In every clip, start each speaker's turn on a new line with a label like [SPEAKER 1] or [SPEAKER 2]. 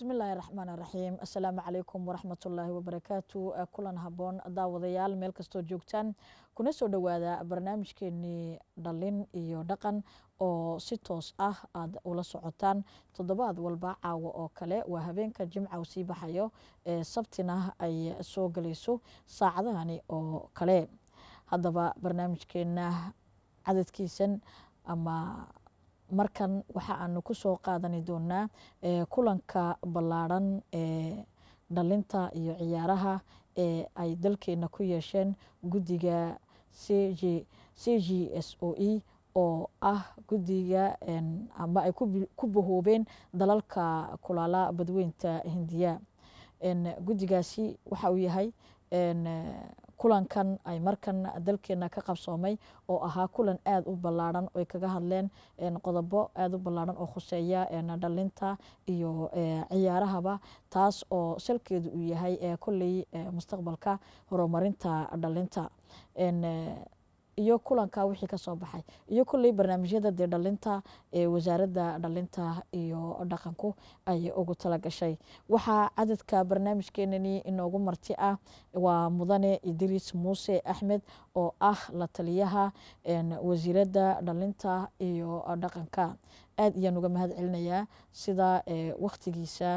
[SPEAKER 1] bismillaahi raxmaan raxiim assalaamu calaykum waraxmatullaahi wabarakaatu uh, kulan haboon daawadayaal meel kastoo joogtaan kuna soo dhowaada barnaamijkeenii dhalin iyo dhaqan oo si toos ah aad ula socotaan toddobaad walba caawa oo kale waa habeenka jimca u sii baxayo ee sabtina ay soo gelayso saacadahani oo kale haddaba barnaamijkeenna cadadkiisan ama markan waxa aanu kusoo qaadani doonaa kulanka ballaadhan ee dhalinta iyo ciyaaraha ee ay dalkeenna ku yeesheen guddiga c g s o e oo ah guddiga ama ay ku bahoobeen dalalka kulaala badweynta hindiya guddigaasi waxa uu yahay kulankan ay markan dalkeena ka qabsoomay oo ahaa kulan aad u ballaaran oy kaga hadleen qodobo aada u ballaaran oo khuseeya dhalinta iyo ciyaarahaba taas oo salkeedu uu yahay ee kolley mustaqbalka horumarinta dhalinta iyo kulanka wixii kasoo baxay iyo kulley barnaamijyada dee dhalinta ee wasaaradda dhalinta iyo dhaqanku ayay ugu tala waxaa cadadka barnaamijkeenani inoogu marti ah waa mudane idris muuse axmed oo ah la taliyaha wasiiradda dhalinta iyo dhaqanka aad ayaan uga mahad celinayaa sida eh, waktigiisa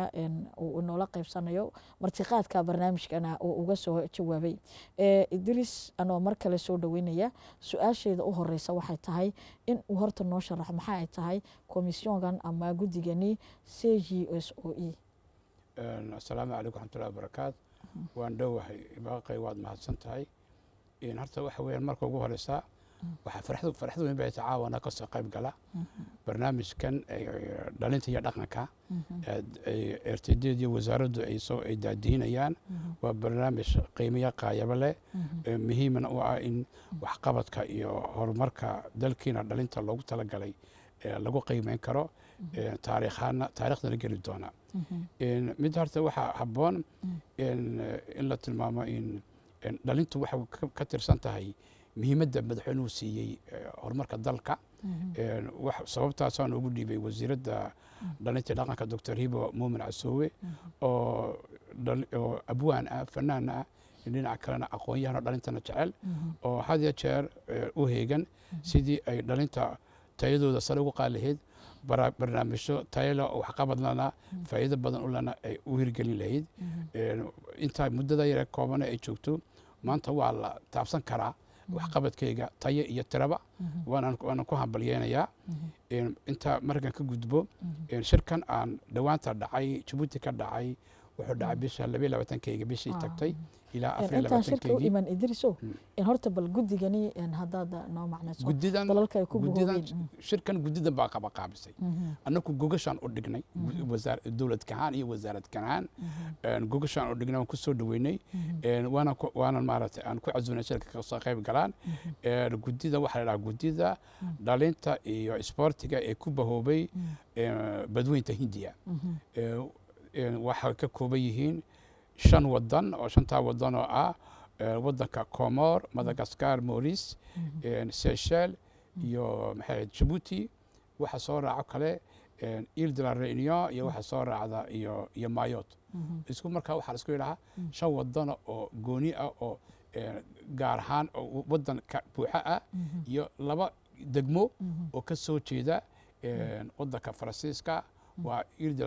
[SPEAKER 1] uu inoola qaybsanayo martiqaadka barnaamijkana uu uga soo jawaabay eh, idris anoo mar kale soo dhaweynaya su-aasheeda u horeysa waxay tahay in uu horta noo sharaxo maxaa ay tahay komisyoonkan ama guddigani c g s o e
[SPEAKER 2] asalaamu calaykum raxmatullahi wabarakaat waan dhow waxay waad mahadsan tahay horta waxa weyaan marka ugu horeysa waxaa inbata caawana kasoo qayb gala mhm. barnaamijkan eh, dhalinta iyo dhaqanka mhm. ertaydyada eh, wasaaraddu ay daadiinayaan mhm. waa barnaamij qiimeya qaayaba leh eh, muhiimna u ah in waxqabadka iyo horumarka dalkiina dhalinta loogu talagalay lagu qiimeyn karo taariikhdana geli doona mid horta waxaa habboon in la tilmaamo in dhalintu waxay ka tirsan tahay muhiimadda madaxweynuhu siiyey eh, horumarka dalka mhm. sababtaasaa noogu dhiibay wasiiradda mhm. dhalintii dhaqanka dor hibo muumin casoowe mhm. oo abwaan ah fanaan ah dhinaca kalena aqoonyahan oo dhalintana jecel oo had jeer eh, u heegan sidii ay dhalinta tayadooda sare ugu lahayd barnaamijyo tayala oo waxqabad lana faa'iido badan u lana ay u hirgelin lahayd intaa muddada yare koobana ay joogto maanta waa la taabsan karaa
[SPEAKER 3] waxqabadkayga
[SPEAKER 2] tayo iyo tiraba mhm. waanan ku hambalyeynayaa mhm. intaa markan ka gudbo mhm. shirkan aan dhawaanta dhacay jabuuti ka dhacay wuxuu dhacay bisha labayo labaatankayga bishii ah. tagtay intaashirka u iman
[SPEAKER 1] idriso in horta bal gudigani hadaad noo macnaysoshirkan
[SPEAKER 2] gudidan baa qabaqaabisay annaku gogashaan u dhignay dowlad kahaan iyo wasaarad kahaan gogashaan u dhignay waan kusoo soo dhaweynay waanan maaragtay aan ku casuwnay shirka kasoo qayb galaan gudida waxaa la dhahaa gudida dhalinta iyo isboortiga ee ku bahoobay badweynta hindiya waxay ka kooban yihiin shan wadan oo shantaa wadan oo ah wadanka comor madagascar morice mhm. sechel iyo maxay jabuuti waxa soo raaco kale ile de la reunion iyo waxa soo raacda iyo iyo mayot mhm. isku markaa waxaa isku yidhahaa mm. shan wadana oo gooni ah oo gaar ahaan oo wadan ka buuxa ah mhm. iyo laba degmo oo ka soo jeeda mm. wadanka faransiiska Mm-hmm. waa il de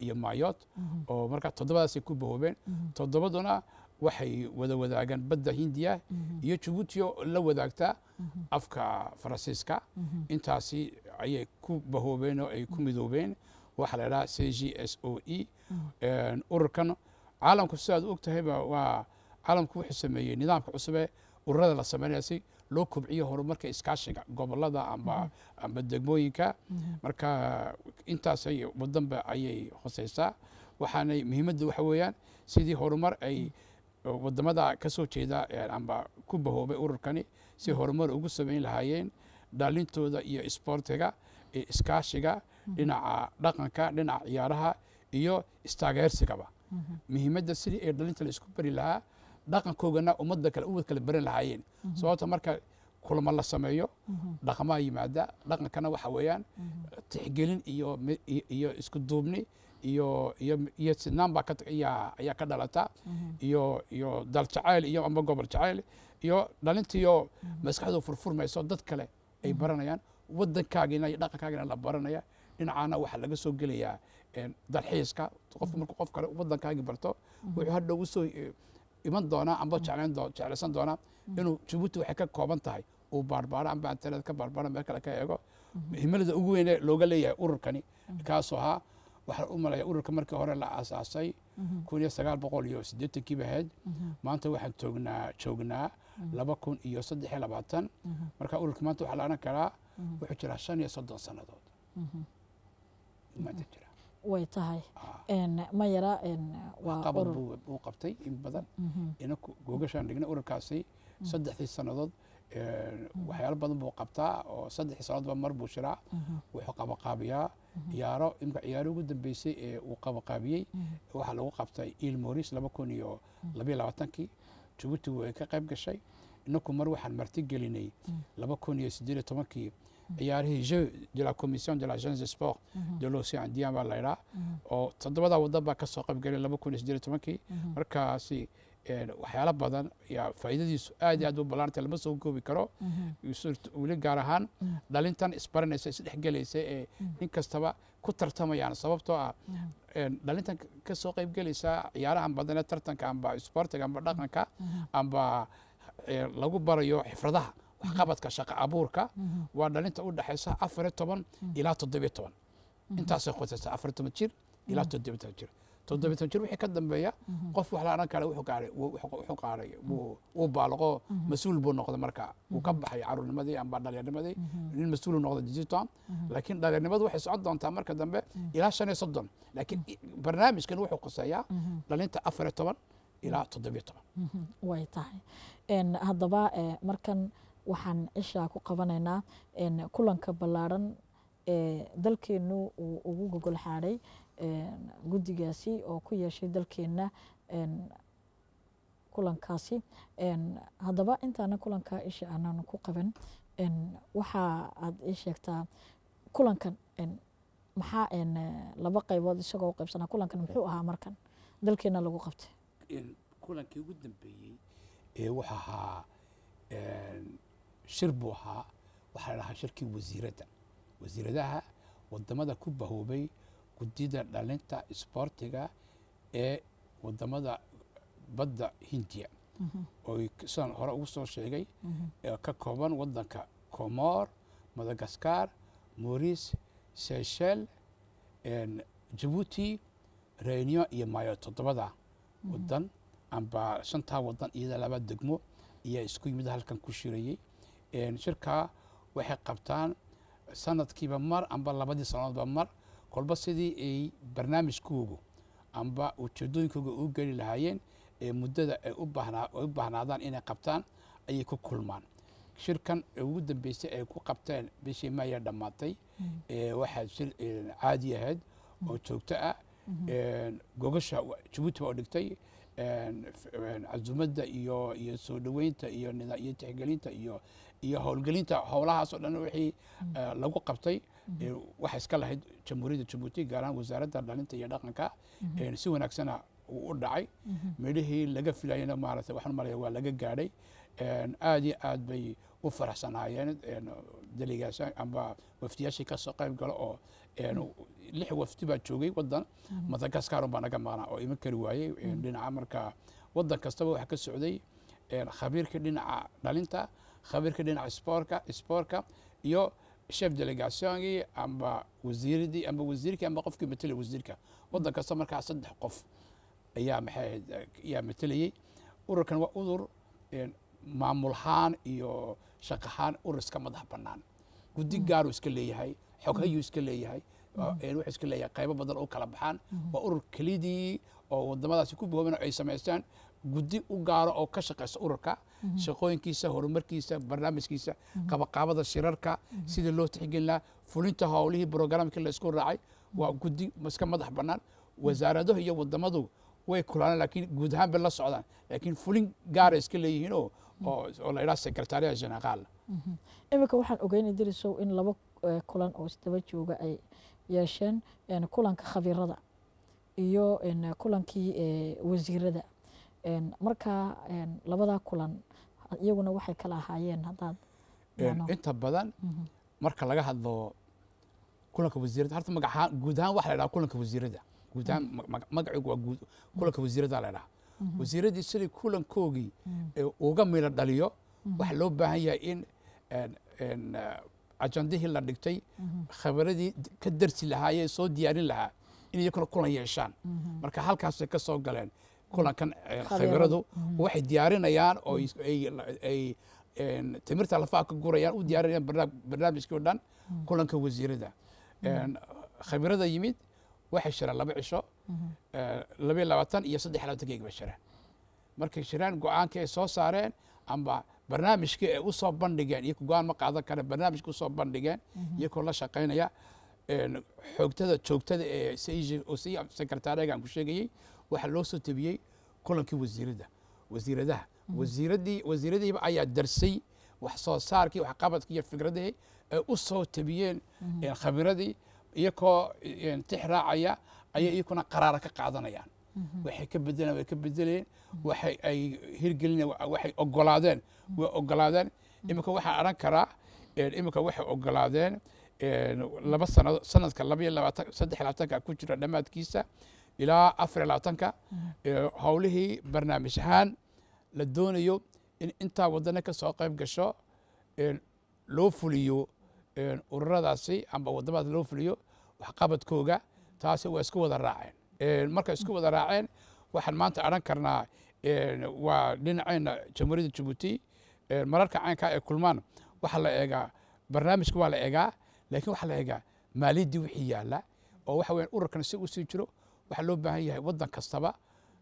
[SPEAKER 2] iyo mayot mm-hmm. oo marka todobadaasay ku bahoobeen mm-hmm. todobaduna waxay wada wadaagaan badda hindiya iyo jabuutiyo la wadaagta afka faransiiska intaasi ayay ku bahoobeen oo ay ku midoobeen waxaa la idhaha c g s o e ururkan caalamku sidaad og tahayba waa caalamku wuxuu sameeyey nidaamka cusube ururada la samaynaysay loo kobciyo horumarka iskaashiga gobolada amba mm-hmm. amba degmooyinka mm-hmm. marka intaasay wadanba ayay hoseysaa waxaanay muhiimadda waxa weeyaan sidii horumar ay mm-hmm. uh, wadamada kasoo soo jeeda amba ku bahoobay ururkani si horumar ugu samayn lahaayeen dhaalintooda iyo isboortiga iyo iskaashiga dhinaca dhaqanka dhinaca ciyaaraha iyo istaageersigaba muhiimadda sidii ay dhalinta la isku bari lahaa dhaqankoogana ummada kale uwad kale baran lahaayeen mhm. sababto marka kulmo la sameeyo mhm. dhaqamaa yimaada dhaqankana waxa weeyaan mhm. tixgelin iyo iyo isku duubni iyo iyo iyo sidnaan baa ayaa ka dhalata iyo iyo dal jacayl iyo amba gobol jacayl iyo dhalintiyo maskaxdu furfurmayso dad kale ay baranayaan waddankaagina iyo dhaqankaagina la baranaya dhinacaana waxaa laga soo gelayaa dalxiiska qofku markuu qof kale waddankaagii barto wuxuu hadhow usoo iman doonaa amba jeclaysan doonaa inuu jabuuti waxay ka kooban tahay uu baarbaaro amba internet ka baarbaaro meel kale ka eego himilada ugu weyn looga leeyahay ururkani kaasoo ahaa waxaan u malaya ururka markii hore la aasaasay kun iyo sagaal boqol iyo siddeetankiiba ahayd maanta waxaan toognaa joognaa laba kun iyo saddex iyo labaatan marka ururka maanta waxaa la odhan karaa wuxuu jiraa shan iyo soddon sannadood mhm
[SPEAKER 1] way tahay ah. ma yara qabad
[SPEAKER 2] qabtay in badan mhm. inaku googashaan dhigna ururkaasi mm. saddexdii sannadood mm. waxyaalo badan buu qabtaa oo saddexdii sannadoodba mar buu shiraa mhm. wuxuu qabaqaabiyaa mhm. ciyaaro imka ciyaaro ugu dambeysay ee uu qabaqaabiyey waxaa lagu qabtay il moris laba kun iyo mm. labayo labaatankii jibuuti way ka qayb gashay inaku mar waxaan gelinay laba kun iyo siddeed iyo tobankii ciyaarihii jeu de la commission de la jeunesse de sport mhm. de l'océan indien mhm. oh, baa mhm. euh, euh, la idhaa oo toddobada waddan baa ka soo laba kun iyo tobankii markaasi waxyaala badan yaa faa'iidadiisu aad ah, iyo aad u ballaartay lama soo goobi karo weli gaar ahaan dhalintan isbaranaysa isdhexgelaysa ee nin kastaba ku tartamayaan sababtoo ah dhalintan kasoo soo qaybgelaysa ciyaarahan badan ee tartanka amba isboortiga amba dhaqanka amba lagu barayo xifradaha waxqabadka shaqo abuurka waa dhalinta u dhexaysa afar toban ilaa toddobiyo toban intaasay qusaysa afar toban jir ilaa mm-hmm. toddobiyo toban jir toddobiyo toban jir wixii ka dambeeya mm-hmm. qof wax la odhan kale wuxuu qaaray wuu mm-hmm. baaloqo mas-uul buu noqday marka wuu ka baxay caruurnimadii amba dhalinnimadii nin mas-uulu noqday digital laakiin dhalinnimadu waxay socon doontaa marka dambe ilaa shan iyo soddon laakiin barnaamijkan wuxuu quseeyaa dhalinta afar iyo toban ilaa toddobiyo toban
[SPEAKER 1] way tahay haddaba eh, markan waxaan cishaa ku qabanaynaa kulanka ballaaran ee dalkeennu uu ugu gogol xaadhay guddigaasi oo ku yeeshay dalkeenna kulankaasi haddaba intaana kulanka isha aanaan ku qaban waxa aad ii sheegtaa kulankan maxaa laba qaybood isagoo u qaybsanaa kulankan muxuu ahaa markan dalkeenna lagu qabtay
[SPEAKER 2] kulankii ugu dambeeyey ee waxa ahaa shir buu ahaa waxaa la dhahaa shirkii wasiiradda wasiiradaha wadamada ku bahoobay guddida dhalinta isboortiga ee wadamada badda hindiya mm-hmm. oo sidaan hore ugu soo sheegay mm-hmm. ka kooban wadanka comor madagaskar morice seychel jabuuti reunion iyo mayo toddobada mm-hmm. wadan amba shantaa wadan iyada laba degmo ayaa isku yimid halkan ku shirayay shirkaa waxay qabtaan sanadkiiba mar amba labadii sannadoodba mar kolba sidii ay barnaamijkoogu amba ujeedooyinkooga u geli lahaayeen ee muddada ay u baahnaadaan inay qabtaan ayay ku kulmaan shirkan ugu dambeysay ay ku qabteen bishii maaya dhammaatay
[SPEAKER 3] mm-hmm.
[SPEAKER 2] waxaa shir caadi ahayd oo joogto ah mm-hmm. gogasha jabuutiba oo dhigtay casumadda iyo iyo soo dhoweynta iyo tixgelinta iyo iyo howlgelinta howlahaasoo dhan wixii mm. eh, lagu qabtay mm. waxay iska lahayd jamhuuriyadda jabuuti gaar ahaan wasaaradda dhalinta iyo dhaqanka mm-hmm. si wanaagsana ah uu u dhacay mm-hmm. midhihii laga filayana maaragtay waxaan malaya waa laga gaadhay aad iyo aad bay u faraxsanaayeen deligaasha amba waftiyaashii kasoo qayb gala oo mm. lix wafti baa joogay wadan mm-hmm. madagaskaaron baa naga maqnaa oo iman kari waayey dhinaca marka wadan kastaba waxaa ka socday khabiirkii dhinaca dhalinta khabiirka dhinaca spoorka spoorka iyo chef delegationkii amba wasiiradii amba wasiirkii amba qofkii matelay wasiirka waddan kasta markaa saddex qof ayaa maxay matelayey ururkan waa udur maamulhaan iyo shaqahaan urur iska madax bannaan guddi mm. gaaruu iska leeyahay xoghayuu mm. iska leeyahay mm. wuxuu iska leeyahay qaybo badan oo kala baxaan mm-hmm. waa urur kelidii oo waddamadaasi ku boobin ay samaystaan guddi u gaaro oo ka shaqaysa ururka Mm-hmm. shaqooyinkiisa horumarkiisa barnaamijkiisa mm-hmm. qabaqaabada shirarka mm-hmm. sidii loo tixgelin lahaa fulinta howlihii brograamkii laysku raacay waa guddi iska madax bannaan wasaaraduhu iyo wadamadu way kulaanaan laakiin guud ahaan bay la socdaan laakiin fulin gaara iska leeyihiin oo la idhaha sekretariya janaqaala
[SPEAKER 1] iminka waxaan ogeyna dirisow in laba eh, kulan oo isdaba jooga ay yeesheen kulanka khabiirada iyo kulankii eh, wasiirada markaa labadaa kulan iyaguna waxay kala ahaayeen hadaad
[SPEAKER 2] inta badan mhm. marka laga hadlo kulanka wasiirada horta magaca guud ahaan waxa la dhaha kulanka wasiirada guud ahaan mhm. magacigu waa guud kulanka wasiirada la dhaha mhm. wasiiradii siday kulankoogii uga mila dhaliyo waxaa loo baahan yahay in eh, ajandihii la dhigtay khabaradii ka darsi lahaayee soo diyaarin lahaa in iyakuna kulan yeeshaan marka halkaasay ka soo galeen kulankan eh, khabiiradu mm-hmm. waxay diyaarinayaan oo ay timirta lafaha ka gurayaan u diyaarinayaan barnaamijkii o dhan mm-hmm. kulanka wasiirada mm-hmm. khabiirada yimid waxay shireen laba cisho eh, labaiy labaatan iyo saddex y labaatan bay shireen markay shireen go-aankii ay soo saareen amba barnaamijkii ay usoo bandhigeen iyo go-aan ma qaadan kare barnaamijkii usoo bandhigeen iyakoo la shaqaynaya xoogtada joogtada ee oo sekretariyagaan ku sheegayey waxaa loo soo tabiyey kulankii wasiirada wasiiradaha mm-hmm. wasiiradii wasiiradiiba ayaa darsay wax soo saarkii waxqabadkii iyo fikradihii ay u soo tabiyeen mm-hmm. khabiradii iyakoo tixraacaya ayay mm-hmm. iyakuna qaraara ka qaadanayaan waxay ka bedelaan way ka bedelayeen waxay ay hirgelinayaan waxay oggolaadeen way oggolaadeen iminka waxaa aran karaa iminka waxay ogolaadeen laba sanado sanadka laba iyo labaatan saddex iyo labaatanka ku jira dhammaadkiisa ilaa afar labaatanka howlihii barnaamij ahaan la doonayo in intaa wadana ka soo qayb gasho loo fuliyo ururadaasi amba wadamadaas loo fuliyo waxqabadkooga taasi waa isku wada raaceen markay isku wada raaceen waxaan maanta aran karnaa waa dhinaceena jamhuuriyadda jabuuti mararka caynka ay kulmaan waxaa la eegaa barnaamijka waa la eegaa laakiin waxaa la eegaa maaliyaddii wixii yaalla oo waxa weyan ururkan si u sii jiro waxaa loo baahan yahay wadan kastaba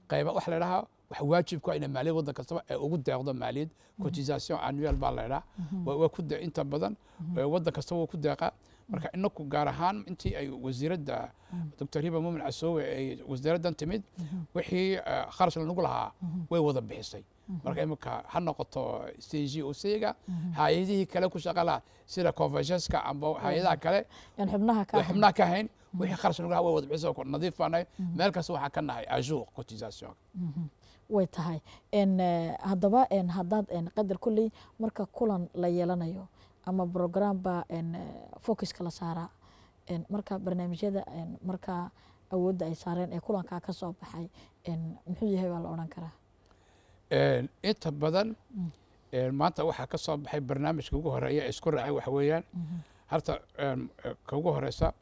[SPEAKER 2] qayba waxa ladhahaa waxa waajib ku ina maaliyad wadan kastaba ay ugu deeqdo maaliyad mm-hmm. cotisation annual baa ladhahaa mm-hmm. waa ku inta badan wadan mm-hmm. kastaba waa ku deeqaa marka inaku gaar ahaan intii ay wasiiradda doctor hiba mumin casoowe ay wasaaraddan timid wixii ah, kharash lanagu lahaa way wada bixisay marka imika ha noqoto cg usiga hay-adihii kale ku shaqo sida convergenska amba hay-adaha kale xubnaha ka hayn wixii kharash nagu way wada ku nadiif baan mm-hmm. meel kasta waxaa ka nahay ajuuq cotisation
[SPEAKER 1] mm-hmm. way tahay n eh, haddaba haddaad qadar kolley marka kulan la yeelanayo ama program baa n eh, focuska la saaraa n marka barnaamijyada n markaa awoodda ay saareen ee kulankaa ka soo baxay muxuu yahay baa la odhan karaa
[SPEAKER 2] inta badan mm. maanta waxaa ka soo baxay barnaamijka ugu horeeya isku raacay waxa weeyaan harta mm-hmm. eh, ka horeysa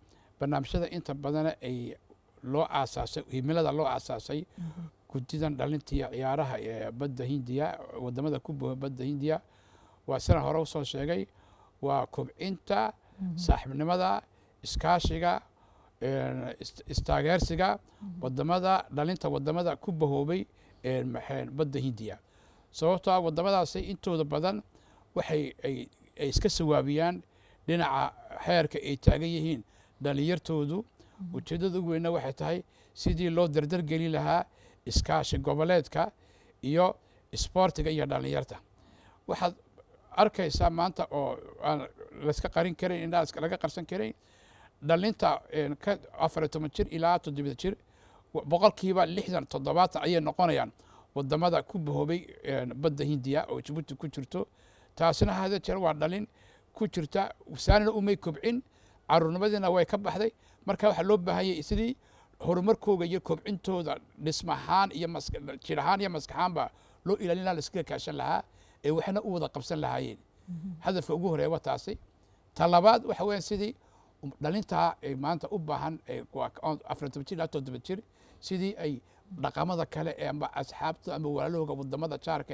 [SPEAKER 2] barnaamijyada inta badana ay loo aasaasay himilada loo aasaasay mm-hmm. gudidan dhalintii ciyaaraha ee badda hindiya wadamada ku buuha badda hindiya waa sidan hore usoo sheegay waa kubcinta mm-hmm. saaxiibnimada iskaashiga istaageersiga mm-hmm. wadamada dhalinta wadamada ku bahoobay badda hindiya sababtoo a ah wadamadaasi intooda badan waxay ay iska sawaabiyaan dhinaca xeerka ay taagan yihiin dhalinyartoodu ujeeddada ugu weynna waxay tahay sidii loo dardargeli lahaa iskaashi goboleedka iyo isboortiga iyo dhalinyarta waxaad arkaysaa maanta oo aan laska qarin karayn indhaa laga qarsan karayn dhalinta ka afar toban jir ilaa toddobiya jir boqolkiiba lixdan toddobaatan ayay noqonayaan wadamada ku bahoobay badda hindiya oo jabuuti ku jirto taasina hada jeer waa dhalin ku jirta saanina umay kobcin caruurnimadiina way ka baxday marka waxaa loo baahanyay sidii horumarkooga iyo kobcintooda dhismahaan iyo jir iyo maskaxaanba loo ilaalina laiska kaashan lahaa ee waxna u wada qabsan lahaayeen mhm. hadafka ugu horeeya waa taasi ta waxa weeyaan sidii um, dhalintaa ay maanta u baahan afar jir ilaa toddoba jir sidii ay dhaqamada kale ee amba asxaabta ama walaalahooga wadamada jaarka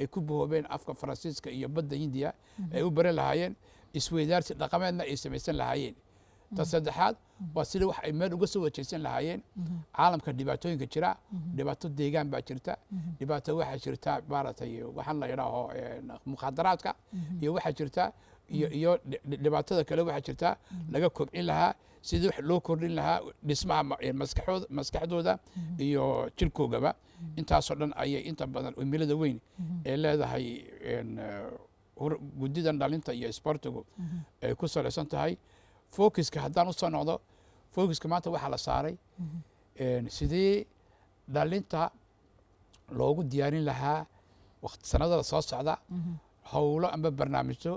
[SPEAKER 2] ay ku bahoobeen afka faransiiska iyo badda hindiya mhm. ay u baran lahaayeen isweydaarsi dhaqameedna ay samaysan lahaayeen
[SPEAKER 3] ta mm-hmm.
[SPEAKER 2] saddexaad mm-hmm. waa sida wax ay meel uga soo wajeysan lahaayeen mm-hmm. caalamka dhibaatooyinka jira dhibaato deegaan baa jirta dhibaato waxaa jirta maaragtay waxaan la yidhaaho eh, mukhadaraadka iyo waxaa jirta iyo iyo dhibaatada kale waxaa jirta laga kobcin lahaa sidii wax loo kordhin lahaa dhismaha eh, maskaxooda maskaxdooda iyo jirkoogaba intaasoo dhan ayay inta badan cimilada weyn ee leedahay eh, guddidan dhalinta iyo isboortigu ay ku salaysan tahay fokiska haddaan u soo noqdo fokiska maanta waxaa la saaray sidii dhalinta loogu diyaarin lahaa sannadada soo socda howlo amba barnaamijyo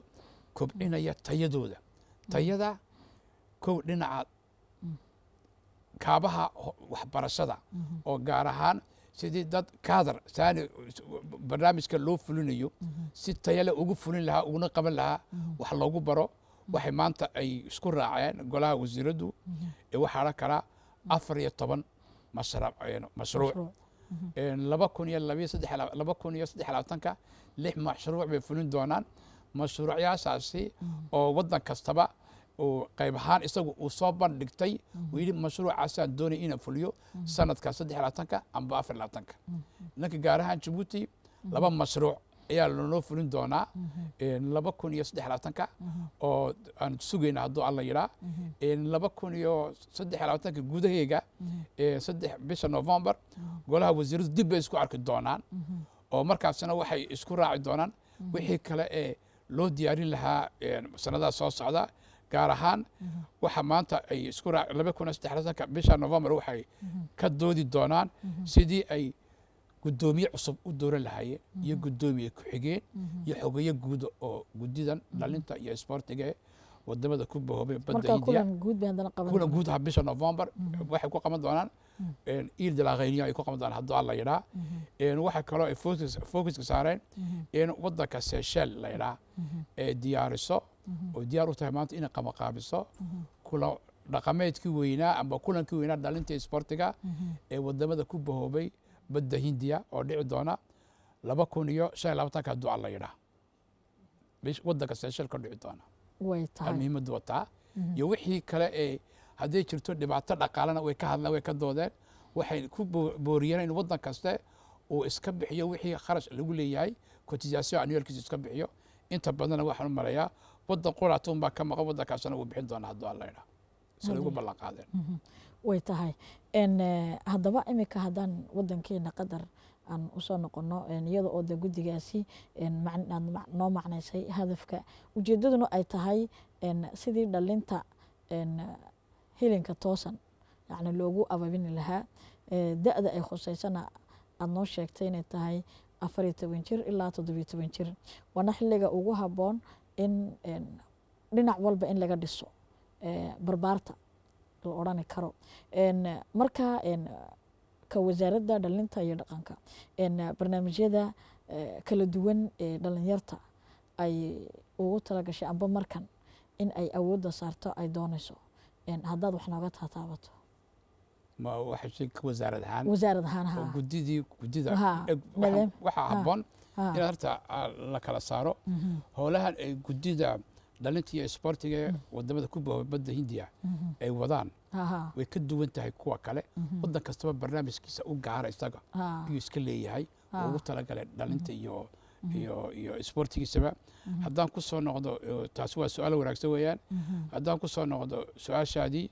[SPEAKER 2] kobdhinaya tayadooda tayada kow dhinaca kaabaha waxbarashada oo gaar ahaan sidii dad kaadar saani barnaamijka loo fulinayo mhm. si tayale ugu fulin lahaa uguna qaban lahaa mhm. wax loogu baro waxay maanta ay isku raaceen golaha wasiiraddu mhm. ee waxaa la karaa afar iyo toban mashruuc laba kun iyo labaiyo saddex laba kun iyo saddex labaatanka lix mashruuc bay fulin doonaan mashruucyaashaasi oo waddan kastaba uu qayb ahaan isagu uu soo bandhigtay uu mhm. yidhi mashruucaasaan ah doonaya inaan fuliyo mhm. sanadka saddex labaatanka amba afar labaatanka mhm. ninka gaar ahaan jabuuti
[SPEAKER 3] laba mashruuc
[SPEAKER 2] ayaa lanoo fulin doonaa laba kun iyo saddex labaatanka oo aan sugayna hadduu alla yidhaa laba kun iyo saddex labaatanka gudaheega saddex bisha novembar golaha wasiiradu dib bay isku arki doonaan oo markaasina waxay isku raaci doonaan wixii kale ee loo diyaarin lahaa sanadaha soo socda gaar ahaan mhm. waxa maanta ay isku laba kun iyo bisha novembar waxay mhm. ka doodi doonaan mhm. sidii ay guddoomiye cusub u dooran lahaayeen iyo guddoomiye ku-xigeen iyo xogeyo guuda oo guddidan dhalinta iyo isboortiga wadamada ku bahoobay badda indiakulan
[SPEAKER 1] guud
[SPEAKER 2] bisha november mhm. waxay ku qaban doonaan iil mhm. dalakhayniya ay ku qaban doonaan hadduu alla yidhaa mhm. waxaa kaloo ay focuska saareen in waddanka seychel la yidhaa ee diyaariso oo diyaar u tahay maanta inay qamaqaabiso kula dhaqameedkii weynaa amba kulankii weynaa dhalinta isboortiga ee wadamada ku bahoobay badda hindiya oo dhici doona laba kun iyo shan iyo labaatanka hadduu alla yidhaa waddanka seychel ka dhici doona
[SPEAKER 1] muhiimada
[SPEAKER 2] u mm-hmm. iyo wixii kale ee hadday jirto dhibaato dhaqaalena way ka hadleen way ka doodeen waxay ku booriyeen in waddan kaste uu iska bixiyo wixii kharash lagu leeyahay cotisation annualkiis iska bixiyo inta badanna waxaan u marayaa waddan quraata unbaa ka maqan waddankaasna uu bixin doona hadduu alla idhaa sida ugu ballan qaadeen
[SPEAKER 1] mm-hmm. way tahay eh, haddaba imika haddaan waddankeena qadar aan usoo noqono iyada oo de guddigaasi noo macnaysay hadafka ujeedaduna ay tahay sidii dhalinta hilinka toosan yacni loogu ababini lahaa da-da ay khuseysana aada noo sheegtay inay tahay afariyo toban jir ilaa toddobiyo toban jir waana xilliga ugu habboon in dhinac walba in laga dhiso barbaarta la odhani karo marka ka wasaaradda dhalinta iyo dhaqanka barnaamijyada eh, kala duwan ee dhalinyarta ay ugu talagashay amba markan in ay awoodda saarto ay doonayso haddaad wax nooga taataabato
[SPEAKER 2] wasaarad ahaan waxaa haboon in horta ah, la kala saaro mhm. howlahan ay gudida dhalintii iyo isboortiga mm-hmm. wadamada kuba badda hindiya mm-hmm. ay wadaan way ka duwan tahay kuwa kale mm-hmm. wadan kastaba barnaamijkiisa u gaara isaga iyuu iska leeyahay oo ugu talagala dhalinta iyo iyo isboortigiisaba haddaan kusoo noqdo taasi waa su-aal wanaagsan weeyaan haddaan kusoo noqdo su-aashaadii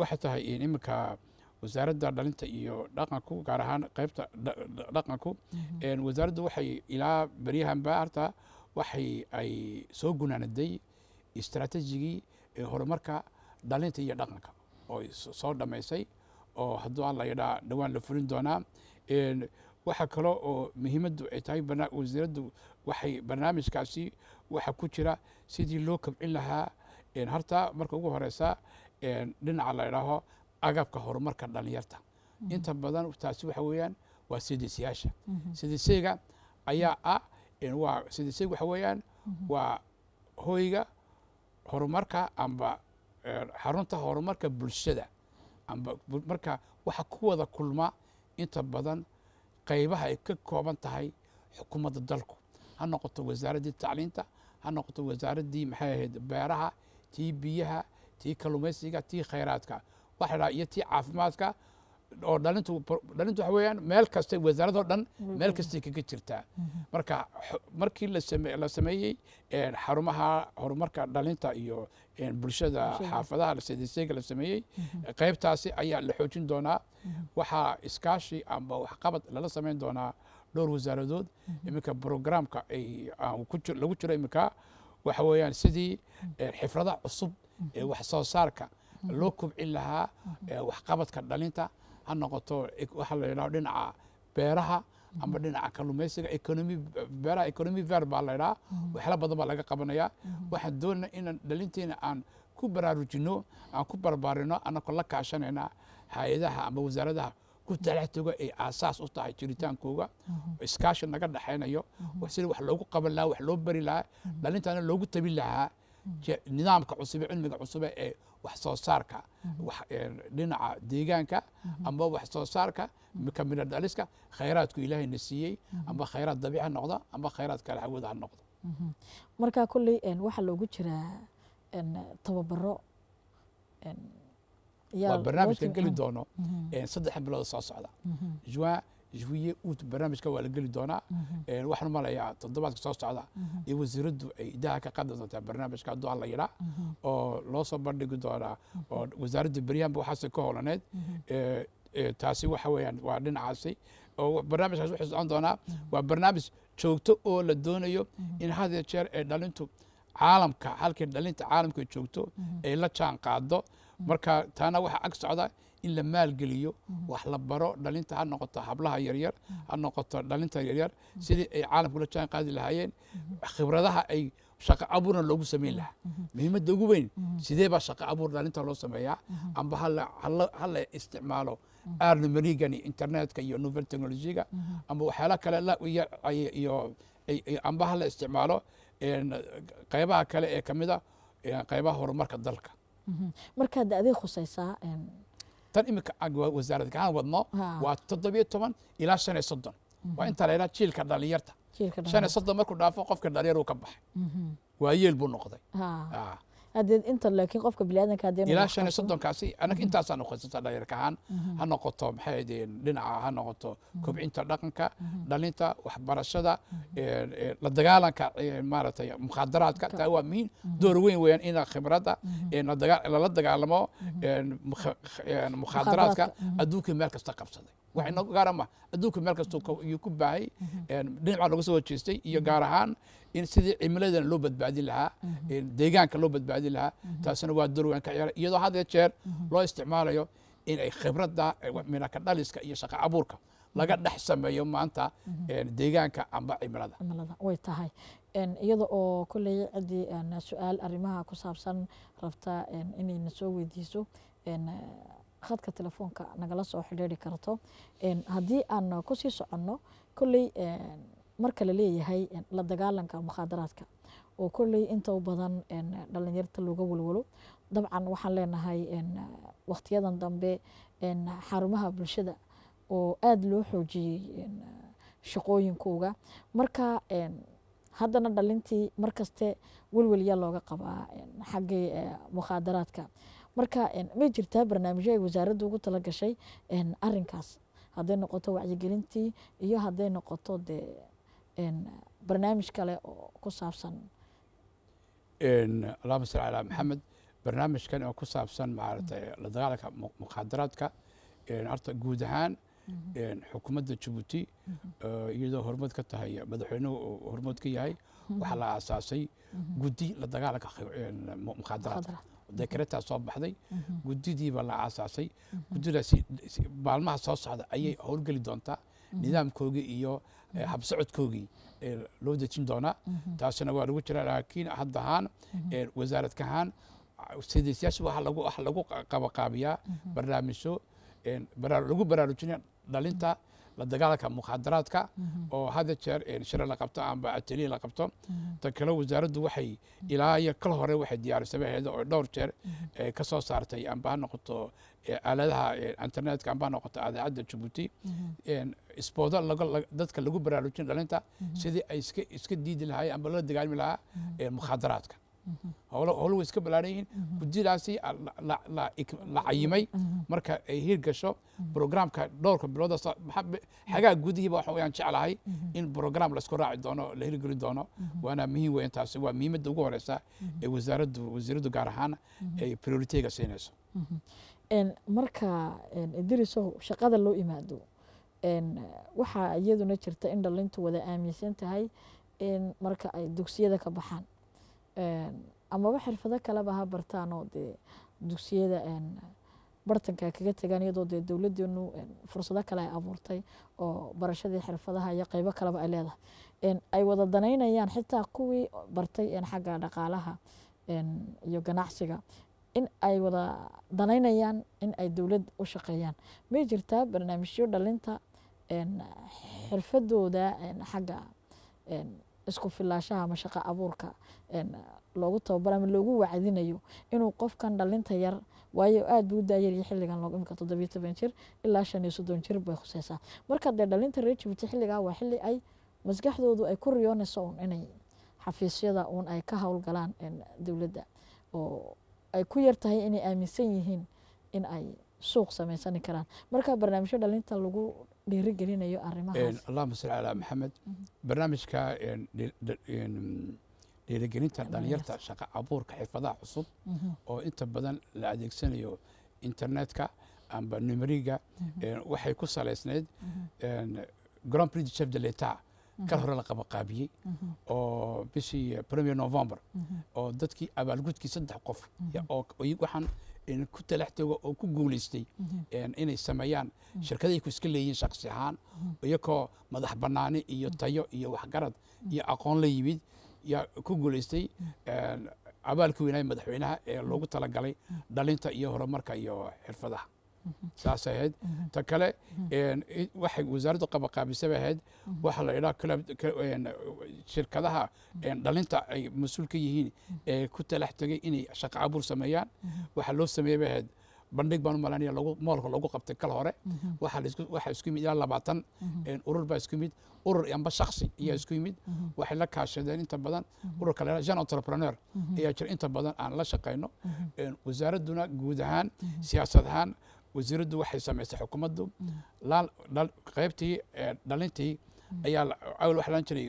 [SPEAKER 2] waxay tahay iminka wasaaradda dhalinta iyo dhaqanku gaar ahaan qeybta dhaqanku wasaaraddu waxay ilaa beryahanba hartaa waxay ay soo gunaanaday istraatejigii horumarka dhalinta iyo dhaqanka oo soo dhammaysay oo hadduu aan la yidhaa dhowaan la fulin doonaa waxaa kale oo muhiimaddu ay tahay wasiiraddu waxay barnaamijkaasi waxaa ku jira sidii loo kabcin lahaa harta marka ugu horeysa dhinaca la idhaaho agabka horumarka dhallinyarta mm-hmm. inta badan taasi waxa weeyaan waa cdc yaasha ga ayaa ah waa sidisay waxa weeyaan mhm. waa hoyga horumarka amba er, xarunta horumarka bulshada amba marka waxa ku wada kulma inta badan qaybaha ay ka kooban tahay xukuumadda dalku ha noqoto wasaaraddii tacliinta ha noqoto wasaaraddii maxay ahayd beeraha tii biyaha tii kalluumaysiga tii khayraadka waxa la iyo tii caafimaadka oo dhalintu dhalintu waxa weeyaan meel kasta wasaaradoo dhan meel kastay kaga jirtaa mhm. marka markii la sameeyey xarumaha horumarka dhalinta iyo bulshada xaafadaha seega la sameeyey mhm. qaybtaasi ayaa la xoojin doonaa mhm. waxaa iskaashi amba waxqabad lala samayn doonaa dhowr wasaaradood iminka brograamka ah, lagu jiro iminka waxa weeyaan sidii xifrada cusub ee wax soo saarka loo kubcin lahaa waxqabadka dhalinta ha noqoto e-, waxa la yidhaho dhinaca beeraha ama mm-hmm. dhinaca kalluumaysiga economy beeraha economy ver baa la yidhaha mm-hmm. waxyaala badan baa laga qabanayaa mm-hmm. waxaan doonana inaan dhalinteena aan ku baraarujino aan ku barbaarino annagoo la kaashanaynaa hay-adaha ama wasaaradaha ku talaxtoga ay aasaas u tahay jiritaankooga iskaashi naga dhexaynayo sida wax loogu qaban lahaa wax loo bari lahaa dhalintaana loogu tabin lahaa nidaamka cusube cilmiga cusube ee wax soo saarka mhm. dhinaca deegaanka mhm. amba wax soo saarka mhm. kamida ah dhaliska khayraadku ilaahayna siiyey amba khayraad dabiici ha noqda amba khayraad kale hawada ha noqda
[SPEAKER 1] marka kolley waxaa loogu jiraa tababaro waa barnaamijkan geli
[SPEAKER 2] doono saddex bilood soo socda juin juwiye uut barnaamijka waa la geli doonaa mhm. waxaan umalayaa toddobaadka soo socda mhm. iyo wasiiraddu ay idaha ka qaadi doontaa barnaamijka hadduu alla yidhaa mhm. oo loo soo bandhigi doonaa oo wasaaradda beryahanba waxaase ka holaneed taasi waxa weyaan waa dhinacaasi oo barnaamijkaas wuxuu socon doonaa waa barnaamij joogto oo la doonayo in hadee jeer ee dhalintu caalamka halkii dhalinta caalamka joogto ay la jaan qaado marka taana waxa ag socda in la maalgeliyo mm-hmm. wax la baro dhalinta ha noqoto hablaha yaryar mm-hmm. ha noqoto dhalinta yaryar mm-hmm. sidii ay caalamku la jaan qaadi lahaayeen khibradaha ay shaqo abuurna loogu samayn lahaa muhiimadda ugu weyn sidee baa shaqo abuur dhalinta loo sameeyaa amba ha la isticmaalo arnumerigani internetka iyo novel technologiga amba waxyaala kale amba ha la isticmaalo qeybaha kale ee kamida mida ah, qaybaha horumarka dalka
[SPEAKER 1] markaad adig khusaysaa
[SPEAKER 2] tan iminka wasaaradda gacan wadno waa toddobiyo toban ilaa shan iyo soddon mhm. waa inta la yidhaha jiilka dhalinyarta shan iyo soddon markuu dhaafo qofka dhalinyar uu ka baxay mhm. waa yeel buu noqday
[SPEAKER 1] hadee inta laakiin qofka biniaadanka hadee ilaa shan iyo
[SPEAKER 2] soddonkaasi anaga mhm. intaasaan ukhasata dhalinyarka ahaan mhm. ha noqoto maxay ahaydeen dhinaca ha noqoto mhm. kobcinta dhaqanka dhalinta waxbarashada la dagaalanka maaragtay mukhaadaraadka taa waa muhiim door weyn weeyaan ina khibradda lala dagaalamo mukhaadaraadka adduunka meel kasta qabsaday wax inooga gaara ah ma adduunka meel kasta ku baahayay dhinac baa laga soo hojeestay iyo gaar ahaan in sidii cimiladan loo badbaadin lahaa mhm. deegaanka loo badbaadin lahaa mhm. taasina waa door weyn ka ciyaara iyadoo had jeer mhm. loo isticmaalayo in ay khibradda minaka dhaliska iyo shaqa abuurka laga dhex sameeyo maanta deegaanka amba cimilada
[SPEAKER 1] way tahay iyada oo kolley ciddii su-aal arrimaha ku saabsan rabta inayna soo weydiiso khadka telefoonka nagala soo xidhiiri karto haddii aan ku sii soconno kolley marka la leeyahay eh, la dagaalanka mukhaadaraadka oo kolley inta u badan eh, dhallinyarta looga walwalo dabcan waxaan leenahay eh, waqtiyadan dambe xarumaha bulshada oo aada loo xoojiyey shaqooyinkooga marka haddana dhalintii markaste welwelyaa looga qabaa xaggii mukhaadaraadka marka may jirtaa barnaamijyo ay wasaaradda ugu talagashay gashay arinkaas hadday noqoto wacyigelintii iyo hadday noqoto dee Eh, barnaamij kale oo ku saabsan
[SPEAKER 2] allahuma salli calaa maxamed barnaamijkan oo ku saabsan maaragtay mm-hmm. la dagaalanka mukhaadaraadka horta guud ahaan
[SPEAKER 3] mm-hmm.
[SPEAKER 2] xukuumadda jabuuti
[SPEAKER 3] mm-hmm.
[SPEAKER 2] iyadoo hormood ka tahay madaxweynuhu uu hormood ka yahay waxaa la aasaasay guddi la dagaalanka mukhaadaraadka dekeretaa soo baxday guddidiiba la aasaasay guddidaasi maalmaha soo socda ayay howlgeli doontaa nidaamkoogii iyo habsocodkoogii loo dejin doonaa mhm. taasina waa lagu jiraa laakiin hadda ahaan mhm. wasaarad kahaan sidiisayaasha waxa lagu qabaqaabiyaa mhm. barnaamijyo lagu baraarujinaya dhalinta la dagaalanka mukhaadaraadka mhm. oo hada jeer shira la qabto amba ateliye la qabto mhm. tan kale wasaaraddu waxay mhm. ilaa iyo kal hore waxay diyaarisabaheeda oo dhowr jeer eh, kasoo saartay amba ha noqoto eh, aaladaha eh, internetka amba ha noqoto adaacadda jabuuti isboodo dadka lagu baraarujin dhalinta sidii ay iska diidi lahaayeen amba lala dagaalmi lahaa mukhaadaraadka Mm-hmm. howlo howlu way iska ballaaran gudidaasi mm-hmm. ah, la cayimay mm-hmm. marka ay hir gasho brograamka dhowrka bilooda xagaa gudihiiba waxa jeclahay in brograam la raaci doono la hirgeli doono waana muhiim weyn taasi waa muhiimadda ugu horeysa ee wasaaraddu wasiiraddu gaar ahaan ay prioriteega siinayso
[SPEAKER 1] marka idriso shaqada loo imaado waxaa iyaduna jirta in dhalintu wada aaminsan tahay in marka ay dugsiyada ka baxaan amaba xirfado kaleba ha oo dee dugsiyada bartanka kaga tagaan iyadoo dee dowladeenu fursado kale ay abuurtay oo barashadii xirfadaha iyo qeybo kaleba ay leedahay ay wada danaynayaan xitaa kuwii bartay xagga dhaqaalaha iyo ganacsiga in ay wada danaynayaan in ay dowlad u shaqeeyaan may jirtaa barnaamijyo dhalinta xirfadooda xagga isku filaashaha ama shaqo abuurka loogu tababaro ama loogu wacdinayo inuu qofkan dhalinta yar waayo aad buu daayarya xilligan loo imika toddobiyo toban jir ilaa shan iyo soddon jir bay khuseysaa marka dee dhalinta reer jibuuti xilligaa waa xilli ay maskaxdoodu ay ku riyoonayso uun inay xafiisyada uun ay ka howlgalaan dowladda oo ay ku yartahay inay aaminsan yihiin in ay suuq samaysani karaan marka barnaamijyo dhalinta lagu dhiirigelinayo arrimahaas
[SPEAKER 2] allahuma salli calaa maxamed mm-hmm. barnaamijka dhiirigelinta dhalinyarta shaqo abuurka xirfadaha cusub mm-hmm. oo inta badan la adeegsanayo internetka amba numeriga mm-hmm. waxay ku salaysnayd grand prix du chef de l'etat kal hore la qabaqaabiyey oo bishii premier november oo dadkii abaalgudkii saddex qof waxaan in ku talax oo ku guulaystay mhm. inay sameeyaan mhm. shirkadaay ku iska leeyihiin shaqsi ahaan mhm. iyakoo madax bannaani iyo tayo iyo waxgarad iyo aqoon la yimid yaa ku guulaystay abaalka weynaaya madaxweynaha ee loogu talagalay dhalinta iyo horumarka iyo xirfadaha saas ahayd mhm. ta kale mhm. waxay wasaaraddu qabaqaabisaba ahayd
[SPEAKER 3] mhm. waxaa
[SPEAKER 2] la idhaha shirkadaha dhalinta ay mas-uul ka yihiin ee ku talax tegay inay shaqo abuur sameeyaan waxaa loo sameeyaba ahayd bandhig baan u malaynaya moolka lagu qabtay kal hore waxaa isku yimid ilaa labaatan urur baa isku yimid urur amba shaksi ayaa isku yimid waxay la kaashadeen inta badan ururka la jean entrepreneur ayaa jira inta badan aan la shaqayno wasaaradduna guud ahaan siyaasad ahaan wasiiraddu waxay samaysay xukuumaddu mm. qaybtii dhalintii mm. ayaa awal wax jiray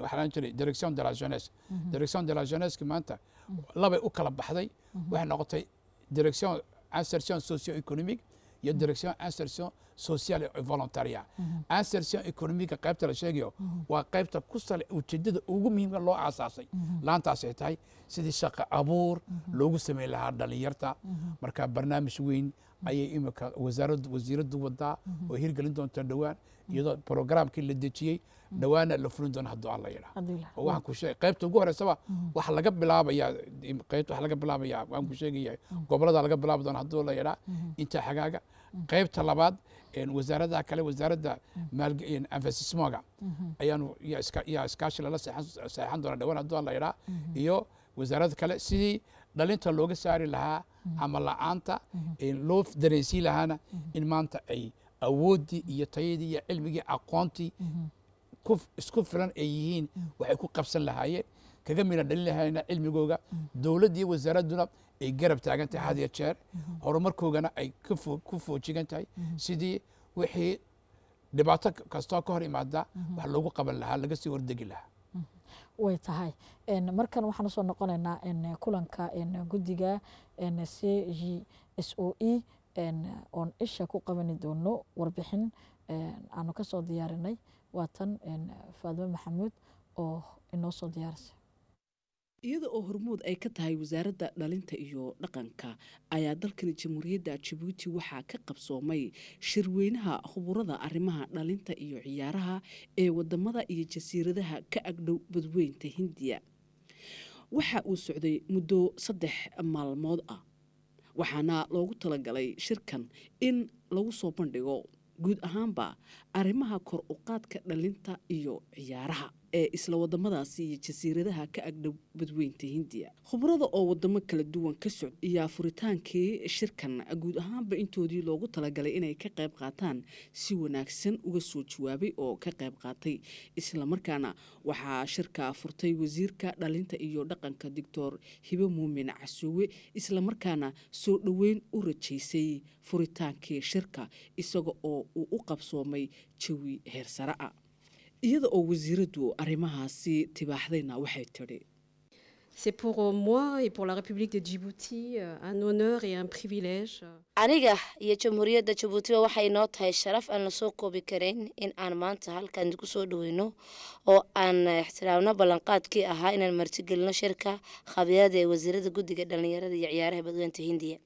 [SPEAKER 2] wax jiray direction de la jeunesse mm-hmm. direction de la jeunesse maanta mm. labay u kala baxday mm-hmm. waxay noqotay direction insertion socio économique iyo mm-hmm. direction insertion social volontaria insertion économique qaybta la sheegayo waa qaybta ku sal ujeedada ugu muhiimka loo aasaasay laantaasay tahay sidii shaqo abuur loogu samayn lahaa dhalinyarta marka barnaamij weyn ayay imika wasaarad wasiiraddu wadaa mhm. oo hirgelin doontaa dhowaan mhm. iyadoo brograamkii la dejiyey mhm. dhowaana la fulin doona haduu alla yidhaa oo waxaan ku sheegay qaybta ugu horeysaba wax laga bilaabayaa qaybta wax laga bilaabayaa waan ku sheegayaa gobollada laga bilaabi doona hadduu la yidhaa intaa xagaaga qaybta labaad wasaaradaha kale wasaaradda anfasismoga ayaanu yaa iskaashi lala seexan doona dhowaan hadduu alla yidhaa iyo wasaarad kale sidii dhalinta looga saari lahaa ama la-aanta mhm. loo dareensiin lahaana mhm. in maanta ay awooddii iyo tayadii iyo cilmigii aqoontii
[SPEAKER 3] mhm.
[SPEAKER 2] isku filan ay yihiin waxay ku qabsan lahaayeen kaga mina dhalin lahayna cilmigooga dowladdii wasaaradduna ay garab taagan tahay had iyo jeer horumarkoogana ay ku foojigan tahay sidii wixii dhibaato kastoo ka hor imaada wax loogu qaban lahaa laga sii hordegi lahaa
[SPEAKER 1] way tahay markan waxaan usoo noqonaynaa kulanka guddiga c g s o e oon isha ku qabani doono warbixin aanu kasoo diyaarinay waa waatan faadimo maxamuud oo inoo soo diyaarisay
[SPEAKER 4] iyada oo hormuud ay ka tahay wasaaradda dhalinta iyo dhaqanka ayaa dalkani jamhuuriyadda jabuuti waxaa ka qabsoomay shirweynaha khuburada arrimaha dhalinta iyo ciyaaraha ee wadamada iyo jasiiradaha ka agdhow badweynta hindiya waxa uu socday muddo saddex maalmood ah waxaana loogu talagalay shirkan in lagu soo bandhigo guud ahaanba arrimaha kor u qaadka dhalinta iyo ciyaaraha ee isla wadamadaasi iyo jasiiradaha ka agdhow badweynta hindiya khubrada oo wadamo kala duwan ka socd iyo afuritaankii shirkan guud ahaanba intoodii loogu talagalay inay ka qayb qaataan si wanaagsan uga soo jawaabay oo ka qayb qaatay islamarkaana waxaa shirka furtay wasiirka dhalinta iyo dhaqanka doctor hibe muumin casuwe islamarkaana soo dhoweyn u rajaysay furitaankii shirka isaga oo uu u qabsoomay jawi heersara-a iyada oo wasiiraddu arrimahaasi tibaaxdayna waxay tidhi
[SPEAKER 5] aniga iyo jamhuuriyadda jabuuti waxay noo tahay sharaf aan lasoo koobi karayn in aan maanta halkaan idinku soo dhaweyno oo aan ixtiraamno ballanqaadkii ahaa inaan martigelino shirka khabiyada ee wasiirada guddiga dhallinyarada iyo ciyaaraha badweynta hindiya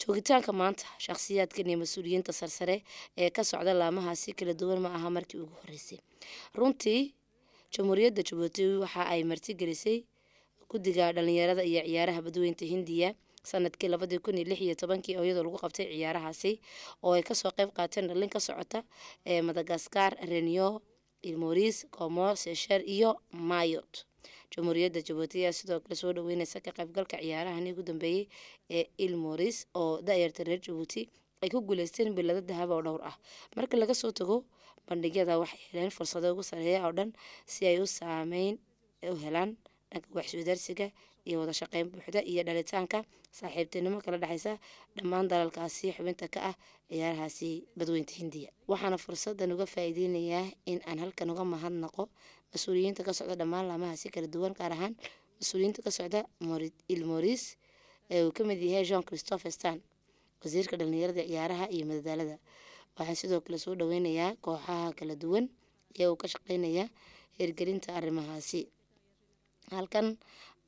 [SPEAKER 5] joogitaanka maanta shakhsiyaadkan iyo mas-uuliyiinta sarsare ee ka socda laamahaasi kala duwan ma aha markii ugu horeysay runtii jamhuuriyadda jabuuti waxa ay martigelisay guddiga dhallinyarada iyo ciyaaraha badweynta hindiya sanadkii labadii kun iyo lix iyo tobankii oo iyadoo lagu qabtay ciyaarahaasi oo ay kasoo qeyb qaateen dhalin ka socota ee madagaskar renio ilmoris comor sesher iyo mayot jamhuuriyadda jabuuti ayaa sidoo kale soo dhaweyneysa ka qaybgalka ciyaarahani ugu dambeeyey ee ilmoris oo da reer jabuuti ay ku guuleysteen bilado dahab oo dhowr ah marka laga soo tago bandhigyada waxay heleen fursado ugu sareeya oo dhan si ay u saameyn u helaan dhanka wax iswadaarsiga iyo wada shaqeyn buuxda iyo dhalitaanka saaxiibtinimo kala dhexaysa dhammaan dalalkaasi xubinta ka ah ciyaarahaasi badweynta hindiya waxaana fursadan uga faa-iideynayaa in aan halkan uga mahadnaqo mas-uuliyiinta ka socda dhammaan laamahaasi kala duwan gaar ahaan mas-uuliyiinta ka socda ilmoris ee uu ka mid yahay john christopher stan wasiirka dhalinyarada ciyaaraha iyo madadaalada waxaa sidoo kale soo dhaweynayaa kooxaha kala duwan iyagoo ka shaqeynaya hirgelinta arrimahaasi halkan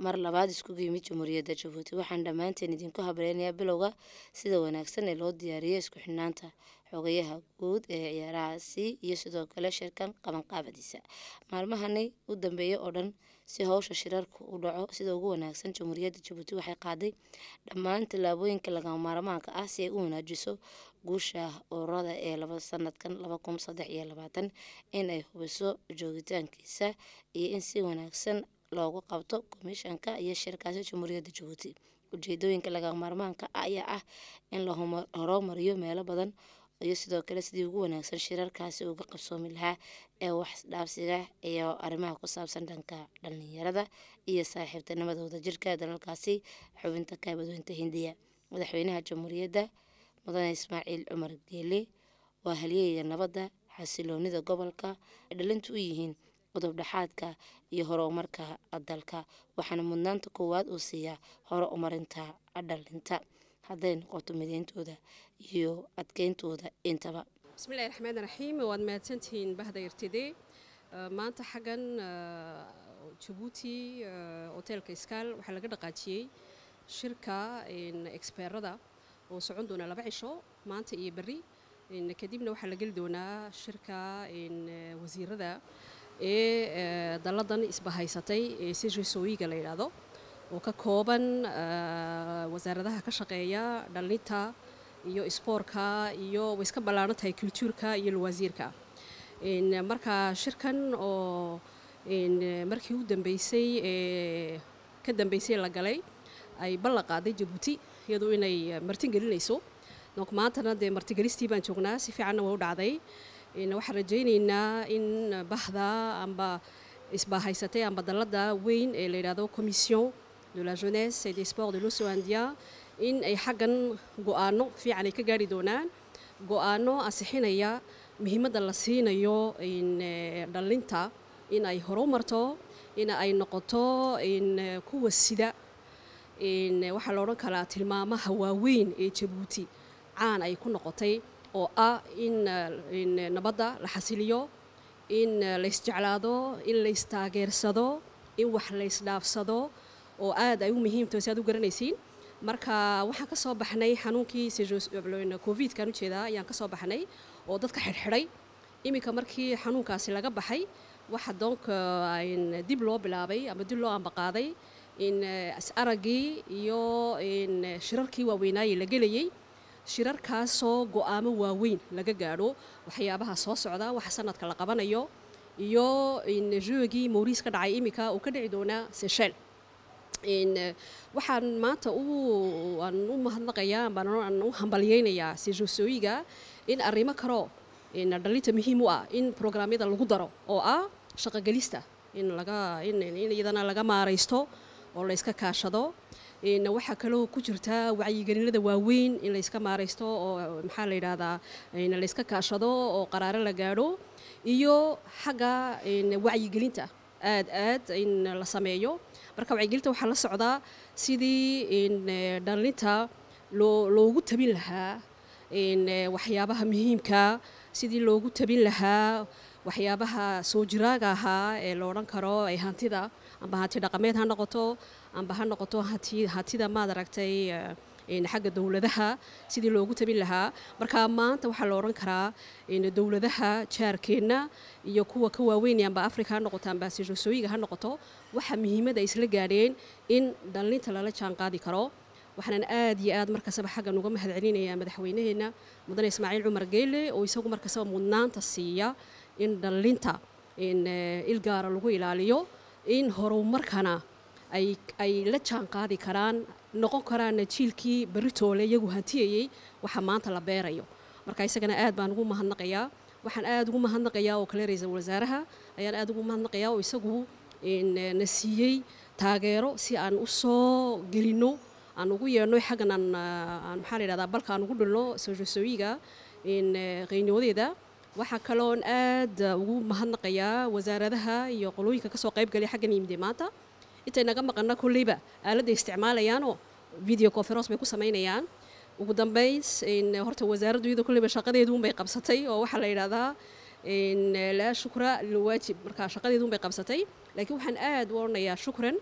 [SPEAKER 5] mar labaad iskugu yimid jamhuuriyadda jabuuti waxaan dhammaanteen idinku habreynayaa bilowga sida wanaagsan ee loo diyaariyo isku xidhnaanta xogayaha guud ee ciyaarahaasi iyo sidoo kale shirkan qabanqaabadiisa maalmahani u dambeeya oo dhan si howsha shirarku u dhaco sida ugu wanaagsan jamhuuriyadda jabuuti waxay qaaday dhammaan tallaabooyinka lagama maarmaanka ah si ay u wanaajiso guusha ururada ee laba sanadkan laba kun saddex iyo labaatan in ay hubiso joogitaankiisa iyo in si wanaagsan loogu qabto komishanka iyo shirkaasi jamhuuriyadda jabuuti ujeedooyinka lagaa maarmaanka ah ayaa ah in la horumariyo meelo badan iyo sidoo kale sidii ugu wanaagsan shirarkaasi uga qabsoomi lahaa ee waxdhaafsiga ah iyo arrimaha ku saabsan dhanka dhallinyarada iyo saaxiibtinimada wadajirka dalalkaasi xubinta kaabadweynta hindiya madaxweynaha jamhuuriyadda mudane ismaaciil cumar geele waa halyeeyga nabadda xasiloonida gobolka ay dhalintu u yihiin qodob dhexaadka iyo horumarka dalka waxaana mudnaanta koowaad uu siiyaa hore umarinta dhalinta haday noqoto mideyntooda iyo adkeyntooda intaba
[SPEAKER 6] bismillahi raxmaan raxiim waad mahadsantihiin bahda irtide maanta xaggan jabuuti hoteelka iskaal waxaa laga dhaqaajiyey shirka exberada oo socon doona laba cisho maanta iyo berri kadibna waxaa la geli doonaa shirka wasiirada ee dalladan isbahaysatay ee sirrisooyiga la yidhaahdo oo ka kooban wasaaradaha ka shaqeeya dhallinta iyo isboorka iyo way iska ballaaran tahay kultuurka iyo lawaasiirka marka shirkan oo markii u dambeysay ka dambeysay la galay ay ballan qaaday jabuuti iyadoo inay eh, martingelinayso gelinayso maantana dee martigelistii baan joognaa si fiicanna waa u dhacday waxaan rajaynaynaa in bahda amba isbaahaysatay amba dalada weyn ee layidhahdo commission de la jeunesse et des sports de l'océan Indien in ay xaggan go-aano fiican ay ka gaari doonaan go-aano ansixinaya muhiimadda la siinayo eh, dhallinta in ay horumarto in ay noqoto eh, kuwa sida eh, waxaa la odhan karaa tilmaamaha waaweyn ee jabuuti caan ay ku noqotay oo ah in eh, eh, nabadda la xasiliyo in eh, laysjeclaado in laystaageersado in wax laysdhaafsado oo aad ay u muhiimtaho si aad u garanaysiin marka waxaan ka soo baxnay xanuunkii covidkaan ujeedaa ayaan ka soo baxnay oo dadka xidhxidhay iminka markii xanuunkaasi laga baxay waxa doonka dib loo bilaabay ama dib loo ambaqaaday in is-araggii iyo in shirarkii waaweynaaye la gelayay shirarkaasoo go-aamo waaweyn laga gaadho waxyaabaha soo socda waxa sanadka la qabanayo iyo ruogii mawriis ka dhacay imika uu ka dhici doonaa n eh, waxaan maanta aan u mahadnaqayaa ambaan u hambalyaynayaa sirosooyiga in arrimo kaloo dhalinta muhiim u ah in programyada lagu daro oo ah shaqogelista in laga in iyadana laga maaraysto oo layska kaashado waxaa kaloo ku jirtaa wacyigelinada waaweyn in layska maaraysto oo maxaa la yidhahdaa yidhaahdaa layska kaashado oo qaraaro la gaadho iyo xagga wacyigelinta aada aad in la sameeyo marka wacyigelinta waxaa la socdaa sidii dhalinta loogu tabin lahaa waxyaabaha muhiimka sidii loogu tabin lahaa waxyaabaha soo jiraaga ahaa ee loodhan karo ee hantida ama hanti dhaqameed ha noqoto amba ha noqoto hatida maad aragtay eh, xagga dowladaha sidii loogu tabin lahaa marka maanta waxaa la odhan karaa dowladaha jaarkeenna iyo kuwa ka waaweynay amba africa ha noqoto amba roosooyiga ha noqoto waxa muhiimada isla gaadheen in dhallinta lala jaan karo waxaanan aad iyo aad markastaba xaggan uga mahad celinayaa madaxweyneheenna mudane ismaaciil cumar geyle oo isagu markastaba mudnaanta siiya in dhallinta in eh, ilgaara lagu ilaaliyo in horumarkana ay la jaanqaadi karaan noqon karaanna jiilkii baritoole iyagu hantiyayey waxa maanta la beerayo marka isagana aad baan ugu mahadnaqayaa waxaan aad ugu mahadnaqayaa oo kale ra-iisul wasaaraha ayaan aad ugu mahadnaqayaa oo isagu na siiyey taageero si aan u soo gelinno aan ugu yeedhno xaggan aan maxaa la yidhahdaa balka aan ugu dhulno soojosooyiga qaynoodeeda waxaa kaloon aad ugu mahadnaqayaa wasaaradaha iyo qolooyinka kasoo soo qayb galay xaggan yimide maanta intay naga maqanna kulleyba aaladay isticmaalayaanoo video conference bay ku samaynayaan ugu dambeyn horta wasaaraddu iyada kulleyba shaqadeeduunbay qabsatay oo waxaa la yidhahdaa laa shukra lilwaajib markaa shaqadeeduunbay qabsatay laakiin waxaan aad u odhanayaa shukran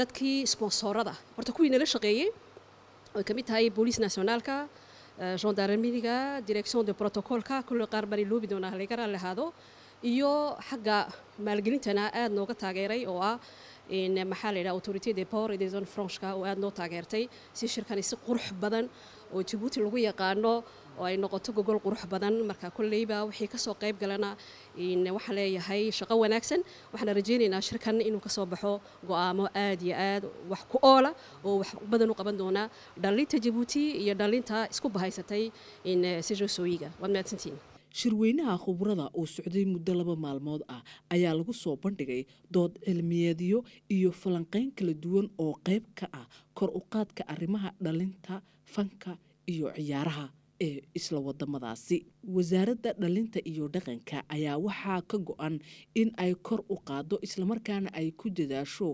[SPEAKER 6] dadkii sponsorada horta kuwii nala shaqeeyey ay ka mid tahay booliis nationaalka eh, gendarmeriga direction de protocolka kulley qaar bari loobi doonaa haleygaran lahaado iyo xagga maalgelintana aad nooga taageeray oo ah maxaa la yidhaha authority de power franchka oo aada noo taageertay si shirkani si qurux badan oo jabuuti lagu yaqaano oo ay noqoto gogol qurux badan marka kolleyba wixii kasoo qayb galana waxaan leeyahay shaqo wanaagsan waxaana rajeynaynaa shirkan inuu kasoo baxo go-aamo aada iyo aad wax ku oola oo wax badan u qaban doona dhallinta jabuuti iyo dhallinta isku bahaysatay sijosooyiga waad mahadsantiin
[SPEAKER 4] shirweynaha khubrada uu socday muddo laba maalmood ah ayaa lagu soo bandhigay dood cilmiyeedyo iyo falanqeyn kala duwan oo qayb ka ah kor u qaadka arrimaha dhalinta fanka iyo ciyaaraha ee isla wadamadaasi wasaaradda dhalinta iyo dhaqanka ayaa waxaa ka go-an in ay kor u qaado islamarkaana ay ku dadaasho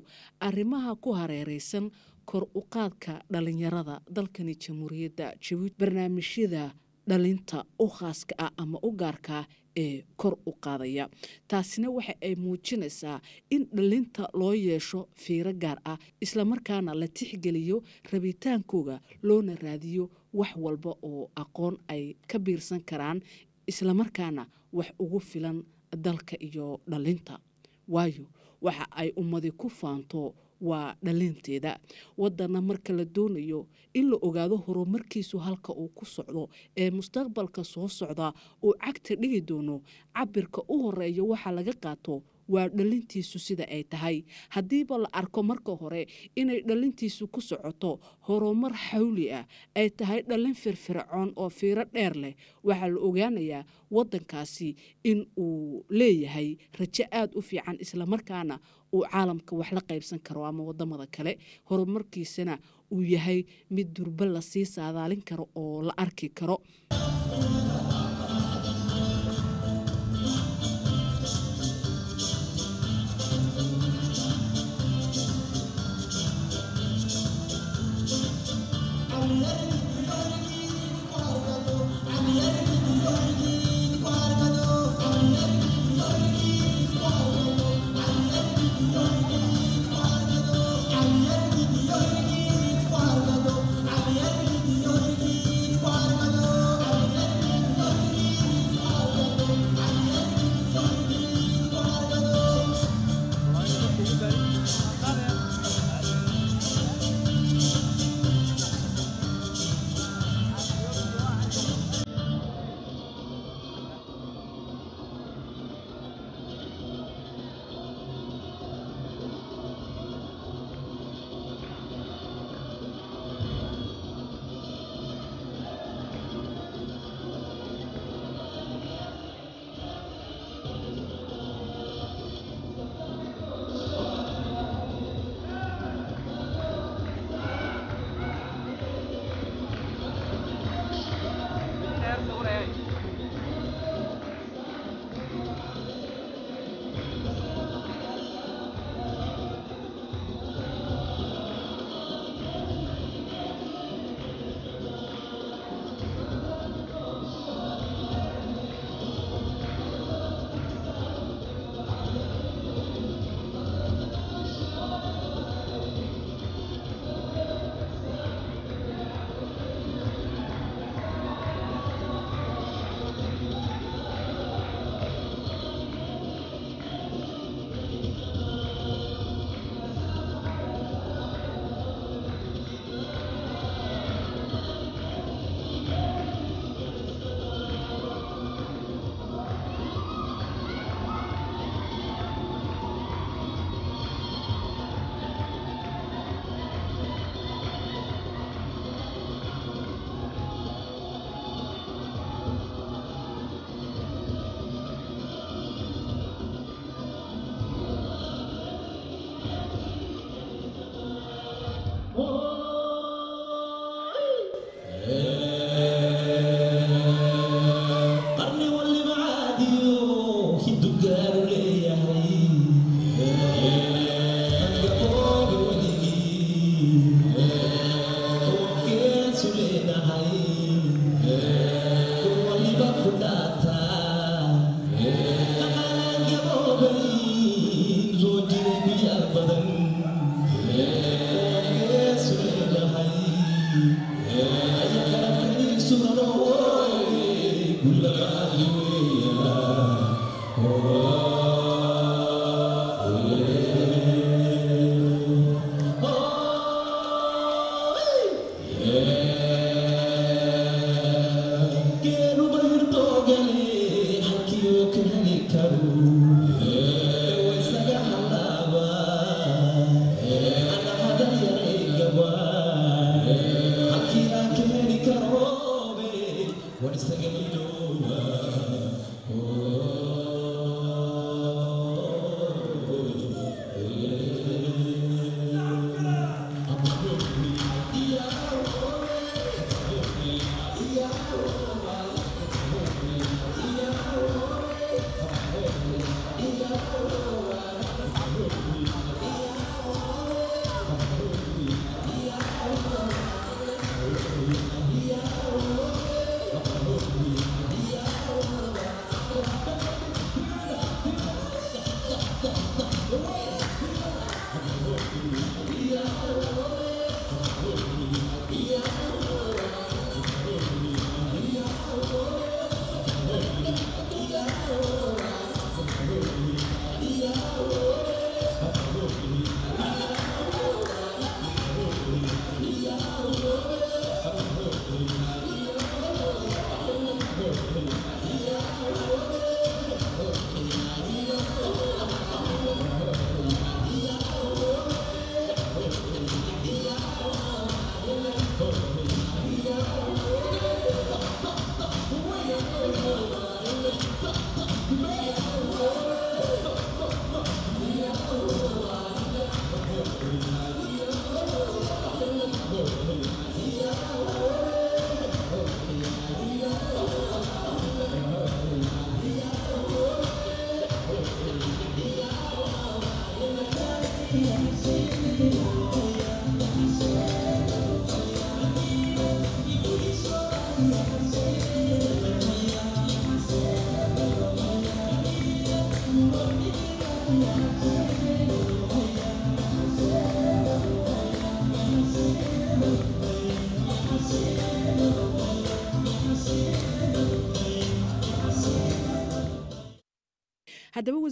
[SPEAKER 4] arrimaha ku hareereysan kor u qaadka dhalinyarada dalkani jamhuuriyadda jabuuti barnaamijyada dhalinta u khaaska ah ama u gaarkaa ah ee kor u qaadaya taasina waxa ay muujinaysaa in dhalinta loo yeesho fiiro gaar ah islamarkaana la tixgeliyo rabitaankooga loona raadiyo wax walba oo aqoon ay ka biirsan karaan islamarkaana wax ugu filan dalka iyo dhalinta waayo waxa ay ummadi ku faanto waa dhalinteeda wadanna marka la doonayo in la ogaado horumarkiisu halka uu ku socdo ee mustaqbalka soo socda uu cagta dhigi doono cabirka u horeeya waxaa laga qaato waa dhalintiisu sida ay tahay haddiiba la arko marka hore inay dhalintiisu ku socoto horumar xawli ah ay tahay dhalin firfircoon oo fiiro dheer leh waxaa la ogaanayaa waddankaasi in uu leeyahay rajo aada u fiican islamarkaana uu caalamka wax la qaybsan karo ama wadamada kale horumarkiisana uu yahay mid durba lasii saadaalin karo oo la arki karo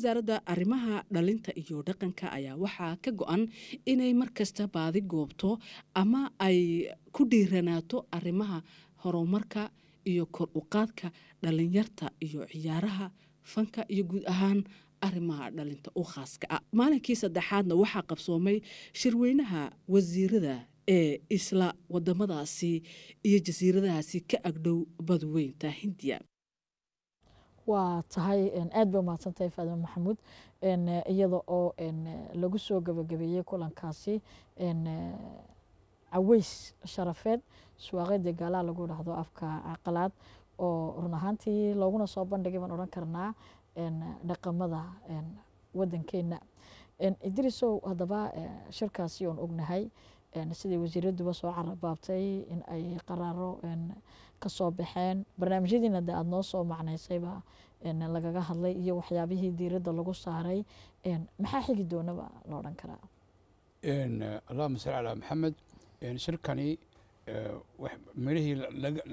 [SPEAKER 4] wasaaradda arrimaha dhalinta iyo dhaqanka ayaa waxaa ka go-an inay mar kasta baadi goobto ama ay ku dhiiranaato arrimaha horumarka iyo kor uqaadka dhalinyarta iyo ciyaaraha fanka iyo guud ahaan arrimaha dhalinta u khaaska ah maalinkii saddexaadna waxaa qabsoomay shirweynaha wasiirada ee isla wadamadaasi iyo jasiiradahaasi ka agdhow badweynta hindiya
[SPEAKER 1] waa tahay aad bay umahadsan tahay faadimo maxamuud iyada oo lagu soo gabagabeeyey kulankaasi caweys sharafeed suwaaqe degaalaha lagu dhahdo afka caqalaad oo run ahaantii looguna soo bandhigay baan odhan karnaa dhaqamada waddankeena idrisow haddaba shirkaasi oon ognahay sidii wasiiraduba soo carabaabtay in ay qaraaro kasoo baxeen barnaamijyadiina de aada noo soo macnaysayba lagaga hadlay iyo waxyaabihii diiradda lagu saaray maxaa xigi doonaba la odhan karaa
[SPEAKER 2] allahuma salli calaa maxamed shirkani meelihii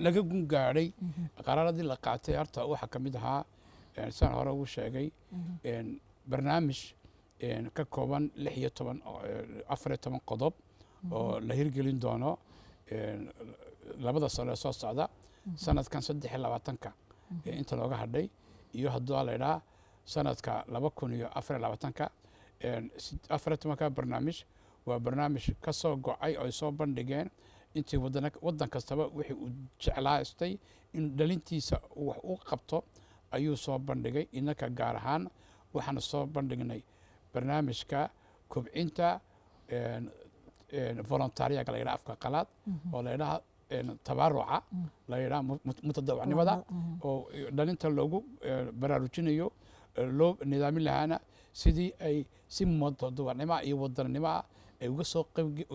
[SPEAKER 2] laga gun gaadhay mhm. qaraaradii la qaatay horta waxaa ka ahaa saan hore ugu sheegay mhm. barnaamij ka kooban lix iyo toban afar iyo toban qodob oo mhm. la hirgelin doono labada sano ee soo socda mhm. sanadkan saddex iyo labaatanka mhm. inta looga hadhay iyo haddua laydhaha sanadka laba kun iyo afariyo labaatanka afariyo tobanka barnaamij waa barnaamij ka soo gocay oo ay soo bandhigeen intii wadan kastaba wixii uu jeclaastay in dhalintiisa wax u qabto ayuu soo bandhigay innaka gaar ahaan waxaan soo bandhignay barnaamijka kubcinta volontaariyaga la yidhaha afka qalaad mhm. oo la yidhaha tabaruca la yidhaha mutadawacnimada oo dhalinta loogu e, baraarujinayo e, loo nidaamin lahaana sidii ay si mutadawacnimoa iyo wadannimoa ay uga soo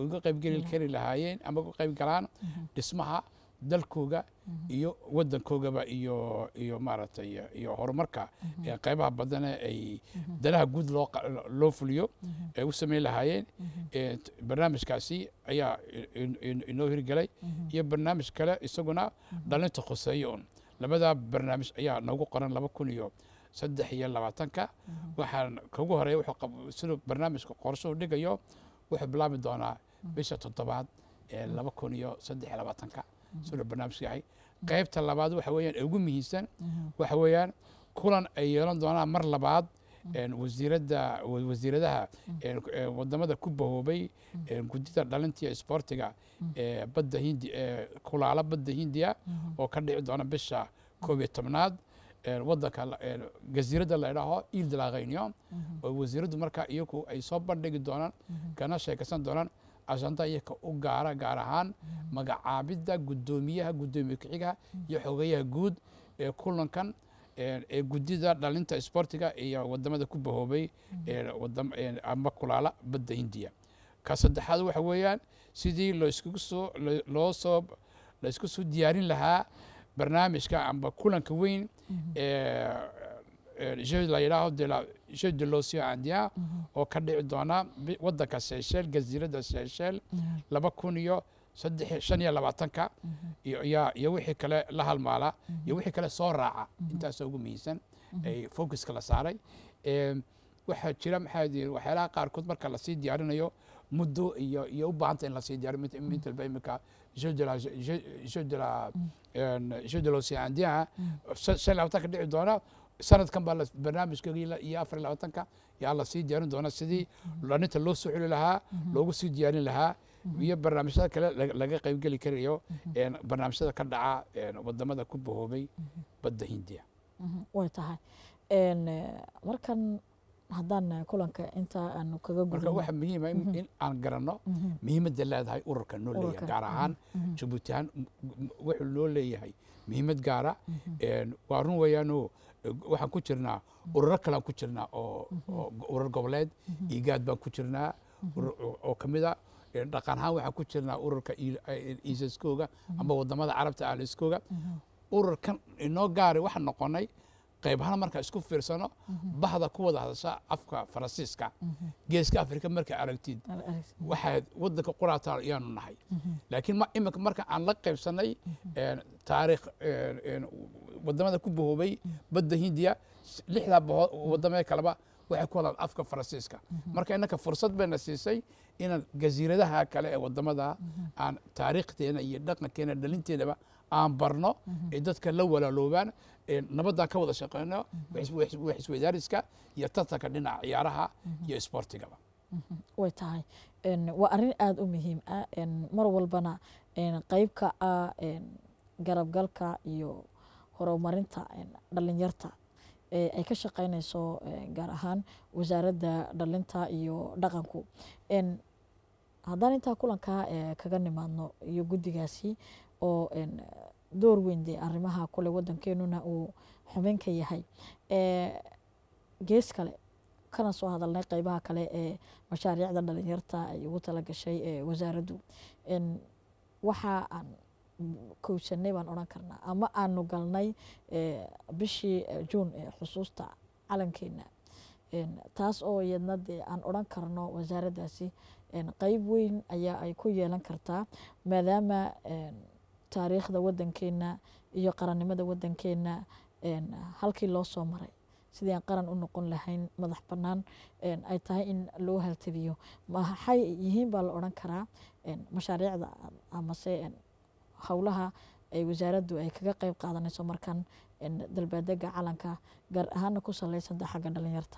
[SPEAKER 2] uga qaybgeli mm. kari lahaayeen ama uga qayb galaan mm-hmm. dhismaha dalkooga mhm. iyo wadankoogaba iyo iyo maaragtay iyo horumarka mhm. ee qeybaha badane ay mhm. danaha guud loo loo fuliyo ay u samayn lahaayeen barnaamijkaasi ayaa inoo hirgelay iyo barnaamij kale isaguna dhalinta khuseeye un labadaa barnaamij ayaa noogu qoran laba kun iyo saddex iyo labaatanka waxaan kagu horeeya siduu barnaamijka qorshuhu dhigayo wuxuu bilaabi doonaa bisha toddobaad ee laba kun iyo saddex iyo labaatanka soo barnaamijkayahay qaybta labaad waxa weeyaan ugu muhiimsan waxa weeyaan kulan ay yeelan doonaan mar labaad mm. wasiiradda wasiiradaha mm. wadamada ku bahoobay mm. gudida dhalintiiyo isboortiga ee badda hindi ee kulaala badda hindiya mm-hmm. oo ka dhici doona bisha koob iyo tobnaad wadanka jasiiradda la idhaaho iil mm-hmm. oo wasiiraddu markaa iyaku ay soo bandhigi doonaan mm-hmm. kana sheekaysan doonaan ajanda iyaka u gaara gaar ahaan mm-hmm. magacaabidda guddoomiyaha guddoomiye kixiga mm-hmm. iyo xogeyaha guud ee kulankan ee guddida dhalinta isboortiga iyo wadamada ku bahoobay mm-hmm. amba kulaala badda hindiya ka saddexaad waxa weeyaan sidii lsoo laysku soo diyaarin lahaa barnaamijka amba kulanka weyn ee Eh, de l'ocean india mm-hmm. oo ka dhici doona wadanka seyshel gaziiradda seyshel laba kun iyo shan iyo labaatanka mm-hmm. iyo wixii kale la halmaala mm-hmm. iyo wixii kale soo raaca intaasoo ugu muhiimsan focuska la saaray waxaa jira maxaadi waxyaalaha qaarkood marka lasii diyaarinayo muddo iyo iyo u baahanta in lasii diyaariyo mintalba imika jeu de l'ocean india shan iyo labaatanka dhici doona sanadkan baa barnaamijka iyo afar iyo labaatanka yaa sii diyaarin doona sidii dhaninta mhm. loo soo celi lahaa mhm. loogu sii diyaarin lahaa mhm. iyo barnaamijyada kale laga qaybgeli karayo barnaamijyada ka dhaca wadamada ku bahoobay badda hindiya
[SPEAKER 1] way tahay eh, markan haddaan eh, kulanka intaa aanu kaga gudmarka waxa muhiima ah in
[SPEAKER 2] aan garanno muhiimadda leedahay ururka noo leeyahay gaar ahaan jabuuti wuxuu noo leeyahay muhiimad gaara ah. waa run weeyaanoo waxaan ku jirnaa ururo kalean ku jirnaa oo urar goboleed igaad baan ku jirnaa oo ka mida dhaqan ahaan waxaan ku jirnaa ururka iisaskooga ama wadamada carabta ahliskooga ururkan inoo gaari waxaan noqonay qaybahaan markaa isku fiirsano mhm. bahda ku wada hadasha afka faransiiska mhm. geeska afrika markaa aragtid waxaad wadanka quraataan ayaanu nahay mhm. laakiin iminka marka aan la qaybsanay taariikh wadamada ku bahoobay badda hindiya lixdaa wadamee kaleba waxay ku hadlaan afka faransiiska marka inaka fursad bayna siisay inaan jasiiradaha kale ee wadamada aan taariikhdeena iyo dhaqankeena dhalinteedaba aan barno ee dadka la walaaloobaan nabadaan ka wada shaqeyno mm-hmm. wax iyo tartanka dhinaca ciyaaraha mm-hmm. iyo isboortigaba
[SPEAKER 1] mm-hmm. way tahay waa arin aada u muhiim ah mar walbana qeybka ah garabgalka iyo horumarinta dhalinyarta ay ka shaqeynayso gaar ahaan wasaaradda dhalinta iyo dhaqanku haddaan intaa kulankaa kaga nimaadno iyo guddigaasi oo door weyn dee arrimaha kule wadankeenuna uu xubinka yahay gees kale kana soo hadalnay qeybaha kale ee mashaariicda dhalinyarta ay ugu tala gashay wasaaraddu waxa aan kowsanay baan odhan karnaa ama aanu galnay bishii juun ee xusuusta calankeena taas oo iyadna dee aan odhan karno wasaaraddaasi qeyb weyn ayaa ay ku yeelan kartaa maadaama taariikhda wadankeena iyo qarannimada wadankeena halkii loo soo maray sidii aan qaran u noqon lahayn madax banaan ay tahay in loo haltabiyo maxay yihiin baa la odhan karaa mashaariicda amase howlaha ay wasaaraddu ay kaga qeyb qaadanayso markan dalbaadega calanka gaar ahaana ku saleysanta xagga dhalinyarta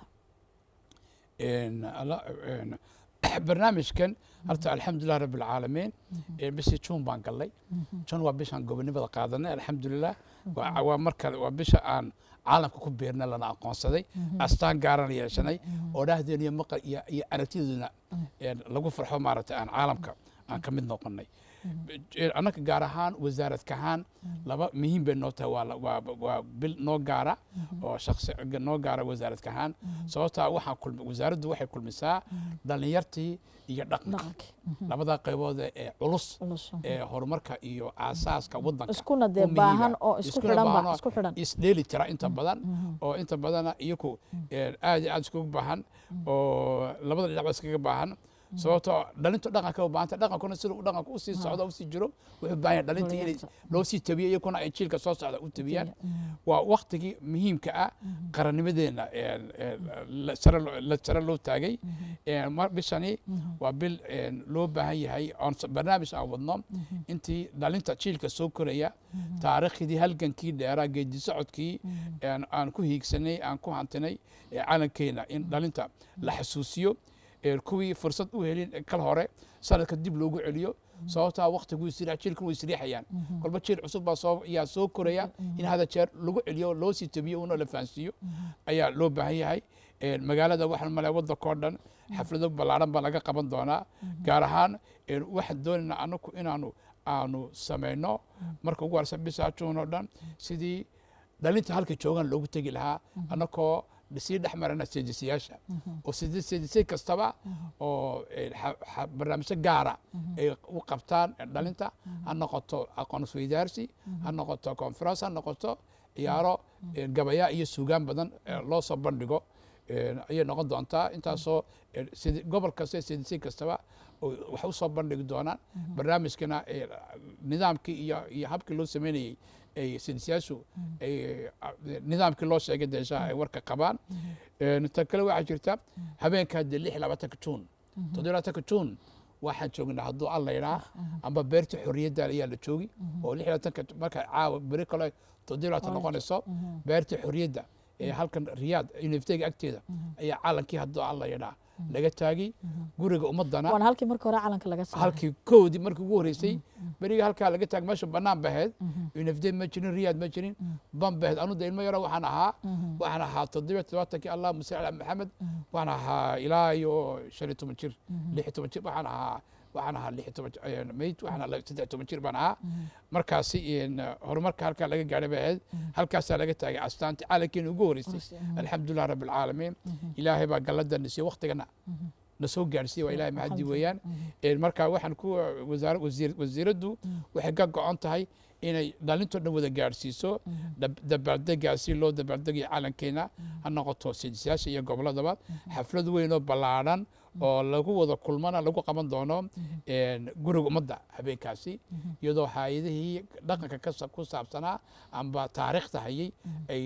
[SPEAKER 2] barnaamijkan horta alxamdulilah rabi alcaalamiin mhm. bishii juun baan gallay mhm. juun waa bishaan gobonimada qaadanay alxamdulilah mhm. waa marka waa bisha aan caalamka ku biirna lana aqoonsaday astaan gaarana yeeshanay odhaahdeen iyo maqal iyo aragtideeduna lagu farxo maaragtay aan caalamka aan ka mid noqonay Eh, annaga gaar ahaan wasaarad kahaan mm-hmm. laba muhiim bay noo tahay waa bil noo gaara mm-hmm. oo shaksi noo gaara wasaarad kahaan mm-hmm. sababtaa waxaa kulmi wasaaraddu waxay kulmisaa dhallinyartii iyo dhaqanka labada qaybood ee culus ee horumarka iyo aasaaska waddanka tira inta badan oo inta badana iyaku eh, aad iyo aad iskuga baahan oo labada dhinac iskaga baahan sababtoo dhalintu dhaqanka maanta dhaqankuna siduu dhaqanka usii socdo usii jiro wuxuu baahan yahay dhalinta inay loo sii iyakuna ay jiilka soo socda u tabiyaan hmm. waa waktigii muhiimka hmm. ah eh, qarannimadeenna eh, sare loo taagay hmm. eh, bishani waa bil loo baahan yahay barnaamij aan wadno intii dhalinta jiilka soo koraya taariikhdii halgankii dheeraa geedi socodkii aan ku hiigsanay aan ku hantinay ee calankeenna in dhalinta la xasuusiyo kuwii fursad u helin kal hore sanadka dib loogu celiyo mhm. sababtaa waktiguisira jirkan way mhm. kolba jir cusub baa ayaa soo koraya mhm. in hada jeer lagu celiyo loo sii tabiyo una la faansiiyo ayaa loo baahan yahay magaalada waxaan male waddanka o dhan xaflado ballaadhan baa laga qaban doonaa gaar ahaan waxaan doonaynaa anaku inaanu aanu samayno marka ugu warsan bisaajun oo dhan sidii dhalinta halka joogaan loogu tegi lahaa anakoo dhisii dhexmarana marana mhm. oo seejisay kastaba mhm. oo eh, barnaamijyo gaara mhm. ay u qabtaan dhalinta ha noqoto aqoonus ha noqoto conference ha noqoto ciyaaro eh, gabaya iyo suugaan badan eh, loo soo bandhigo ayay noqon doontaa intaasoo gobol kasta seejisay kastaba wax usoo bandhigi doonaan barnaamijkana nidaamkii iyo habkii loo samaynayey ay mm-hmm. ay ah, nidaamkii loo sheegay deeshaha ay mm-hmm. warka qabaan mm-hmm. eh, tan kale waxaa jirta habeenka dee lix labaatanka juun toddoba labaatanka juun waxaan joognaa hadduu alla idhaa amba beerta xoriyadda ayaa la joogi oo lix labaatanka marka caawa beri kale toddoba labaatan noqonayso beerta xoriyadda ee halkan riyaad universityga agteeda ayaa caalankii hadduu alla idhaa Mm-hmm. laga taagay mm-hmm. guriga ummadanahalkii koodii markii ugu horeysay mm-hmm. beriga halkaa laga taag meesha banaan baheed unifde ma jirin riyaad ma jirin ban baheed anu de ilmo yaro waxaan ahaa waxaan ahaa toddobiyo todobaatankii allahuma salli ala maxamed waxaan ahaa ilaa iyo shan iyo toban jir lix iyo toban jir waxaan ahaa waxaan ahaa lix toban meyd waxaan ahaa saddex toban jir baan ahaa mm-hmm. markaasi horumarka halkaa laga gaadhay bay ahayd mm-hmm. halkaasaa laga taagay astaanta caalamkeena ugu horeysay mm-hmm. alxamdulilah rabbi alcaalamiin ilaahay baa galladana siiye waktigana na soo gaadhsiiya waa ilahay mahadi weeyaan marka waxaan ku uh, wasiiraddu waxay ka go-on tahay inay dhalintoo dhan wada gaadhsiiso dabaaldegaasi loo dabaaldegayo caalankeenna ha noqoto sidisayaasha iyo goboladaba xaflad weyn oo ballaadhan oo lagu wada kulmana lagu qaban doono mm-hmm. guriga ummadda habeenkaasi mm-hmm. iyadoo haayadihii dhaqanka ku saabsanaa amba taariikhda hayay mm-hmm. ay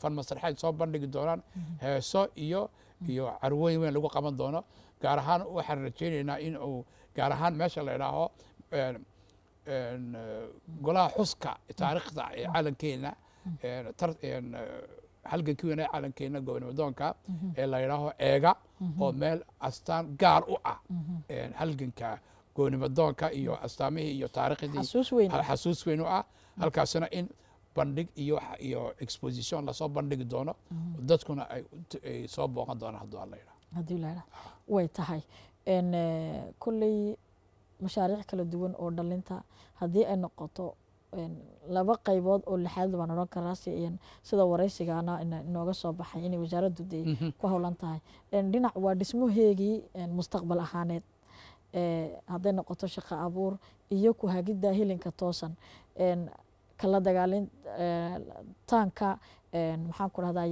[SPEAKER 2] fan masraxeed soo bandhigi doonaan heeso iyo iyo carwooyin weyn lagu qaban doono gaar ahaan waxaan rajaynaynaa in uu gaar ahaan meesha la idhaaho golaha xuska taariikhda ee caalankeenna halka ku weenaa calankeena gobolmudoonka mhm. ee la eega mhm. oo meel astaan gaar u ah mhm. halganka goonimadoonka iyo astaamihii iyo taarikhdii xasuus weyn u ah halkaasina in bandhig iyo iyo exposition lasoo bandhigi doono dadkuna ay soo booqan doonaan hadduu alla yidhaho
[SPEAKER 1] haddii ah. way tahay n eh, kolley mashaariic kala duwan oo dhalinta haddii ay noqoto laba qaybood oo lixaad baan odhan karaa sida waraysigaana inooga soo baxay inay wasaaradu dee mhm. ku howlan tahay dhinac waa dhismaheegii mustaqbal ahaaneed hadday noqoto shaqo abuur iyo ku hagidda helinka toosan kala dagaalin taanka maxaan ku rahdaa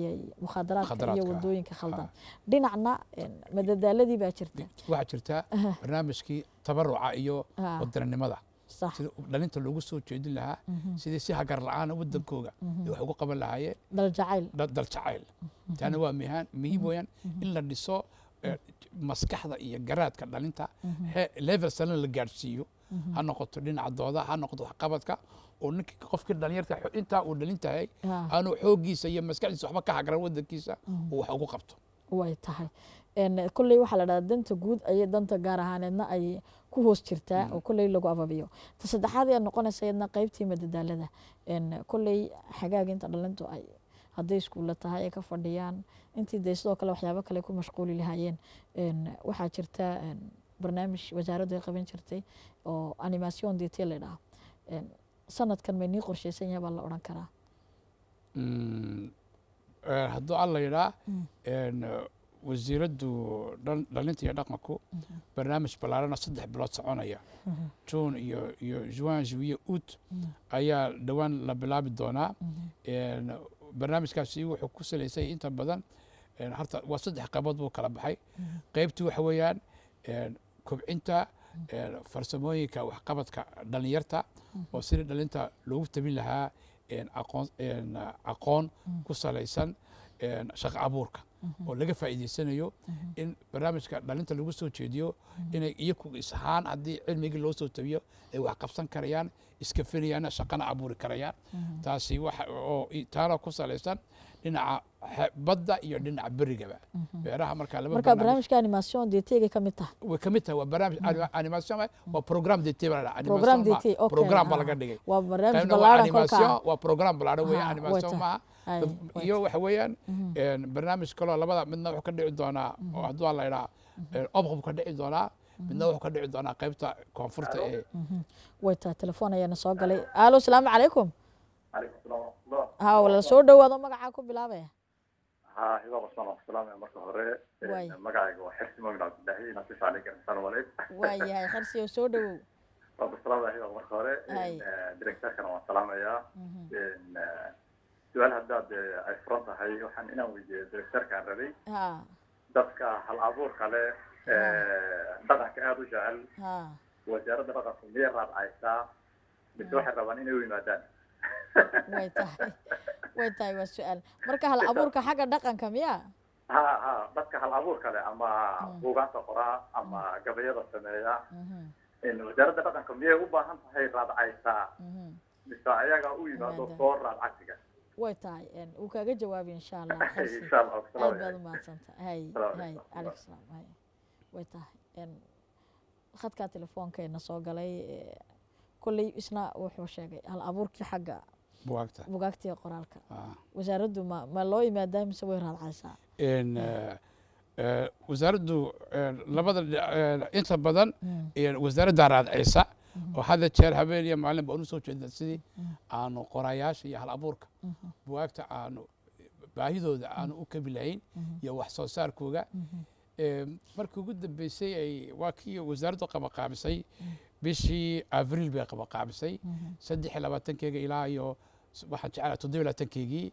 [SPEAKER 1] mukhaadaraadka iyo wadooyinka khaldan dhinacna madadaaladii baa jirta
[SPEAKER 2] waxaa jirta barnaamijkii tabaruca iyo wadaranimada sida dhalinta loogu soo jeedin lahaa mhm. sidii si hagar la-aana wadankooga mhm. mhm. wax ugu qaban lahaayeen daljacayl jacayl taana waa muhiim weyaan in la dhiso eh, maskaxda iyo garaadka dhalinta level salena la gaadhsiiyo ha noqoto dhinaca dooda ha noqoto waxqabadka oo ninkii qofkii dhalinyarta intaa uu dhalintahay tahay aanuu xooggiisa iyo maskaxdiisa waxba ka hagran wadankiisa uu wax ugu qabto
[SPEAKER 1] way tahay kolley waxaa la dhahaa danta guud ayay danta gaar ahaaneedna ay ku hoos jirtaa mm-hmm. oo kolley lagu ababiyo ta saddexaad ee noqonaysa iyadna qaybtii madadaalada kolley xagaag inta dhalintu ay hadday iskuulla tahay ay ka fadhiyaan intii dee sidoo kale waxyaabo kale ku mashquuli lahaayeen waxaa jirta barnaamij wasaaraddu ay qaban jirtay oo animation detail la dhaha sanadkan may nii qorsheysan yahay baa la odhan karaa
[SPEAKER 2] mm, eh, hadduu alla yidhaa mm wasiiraddu dhalinta iyo dhaqanku mhm. barnaamij ballaarana saddex bilood soconaya mhm. june iyo iyo juin juillet août mhm. ayaa dhowaan la bilaabi doonaa barnaamijkaasi wuxuu ku salaysay inta badan horta waa saddex qaybood buu kala baxay qaybtii waxa weeyaan kobcinta farsamooyinka waxqabadka dhalinyarta oo sidii dhalinta loogu tabin lahaa aqoon aqoon ku salaysan shaqo abuurka Mm-hmm. oo laga faa'iidaysanayo mm-hmm. in barnaamijka dhalinta lagu soo jeediyo mm-hmm. inay iyaku is haddii cilmigii loo soo tabiyo ay wax qabsan karayaan iskafinayaan shaqana abuuri karayaan taasi oo taana ku salaysan dhinaca badda iyo dhinaca berigaba beeraha marka laba marka barnaamijka
[SPEAKER 1] animation dt ay ka way ka tahay waa barnaamij animation
[SPEAKER 2] waa program dt program dt baa ah, laga dhigay waa barnaamij ballaaran kolka waa program ballaaran weeye ah, animation maaha iyo waxa weeyaan barnaamij kaloo labada midna wuxuu ka dhici doonaa oo hadduu la idhaa obqob ka dhici doonaa midna wuxuu ka dhici doonaa qaybta
[SPEAKER 1] koonfurta ee waytaa telefoon ayaana soo galay alo salaamu calaykum ha walaal soo dhowaado magacaa ku bilaabaya ها هبا بسم الله السلام يا
[SPEAKER 3] مركب هراء مقعي وحرسي مؤمن عبد الله نصيف عليك السلام عليكم
[SPEAKER 1] واي هاي خرسي وسودو
[SPEAKER 3] رب السلام يا هبا مركب هراء ديريكتور كان والسلام يا su-aal haddaad ay furan tahay waxaan inaan weydiiyey directorkaan rabay dadka hal abuurka leh dhaqanka aada u jecel wasaaradda dhaqanku miyay raadcaysaa mise waxay rabaan inay u yimaadaan
[SPEAKER 1] way tahay way tahay waa su-aal marka hal abuurka xagga dhaqanka miya
[SPEAKER 3] ha ha dadka hal abuurka leh ama buugaanta qoraa ama gabayada sameeya wasaaradda dhaqanka miyay u baahan tahay raadcaysaa mise ayagaa u yimaado soo raad cagsiga
[SPEAKER 1] way tahay wuu kaaga jawaabi insha allah aad baad umahadsantaha hay hay aleykum salaam hay way tahay khadkaa telefoonkeena soo galay kolley isna wuxuu sheegay hal abuurkii xagga bugaagta bugaagtiga qoraalka wasaaraddu ma ma loo yimaadaa mise way raadcaysaa
[SPEAKER 2] wasaaraddu labada inta badan wasaaraddaa raadcaysa oo hadda jeer habeen iyo maalin baan u jeedna sidii aanu qorayaasha iyo hal abuurka mhm. aanu baahidooda aanu u kabi lahayn mhm. iyo wax soo saarkooga mhm. markii ugu dambeysay ay waa kii wasaaraddu qabaqaabisay bishii avril bay qabaqaabisay saddex iyo labaatankeega ilaa iyo waxaan jeclaa toddoba iyo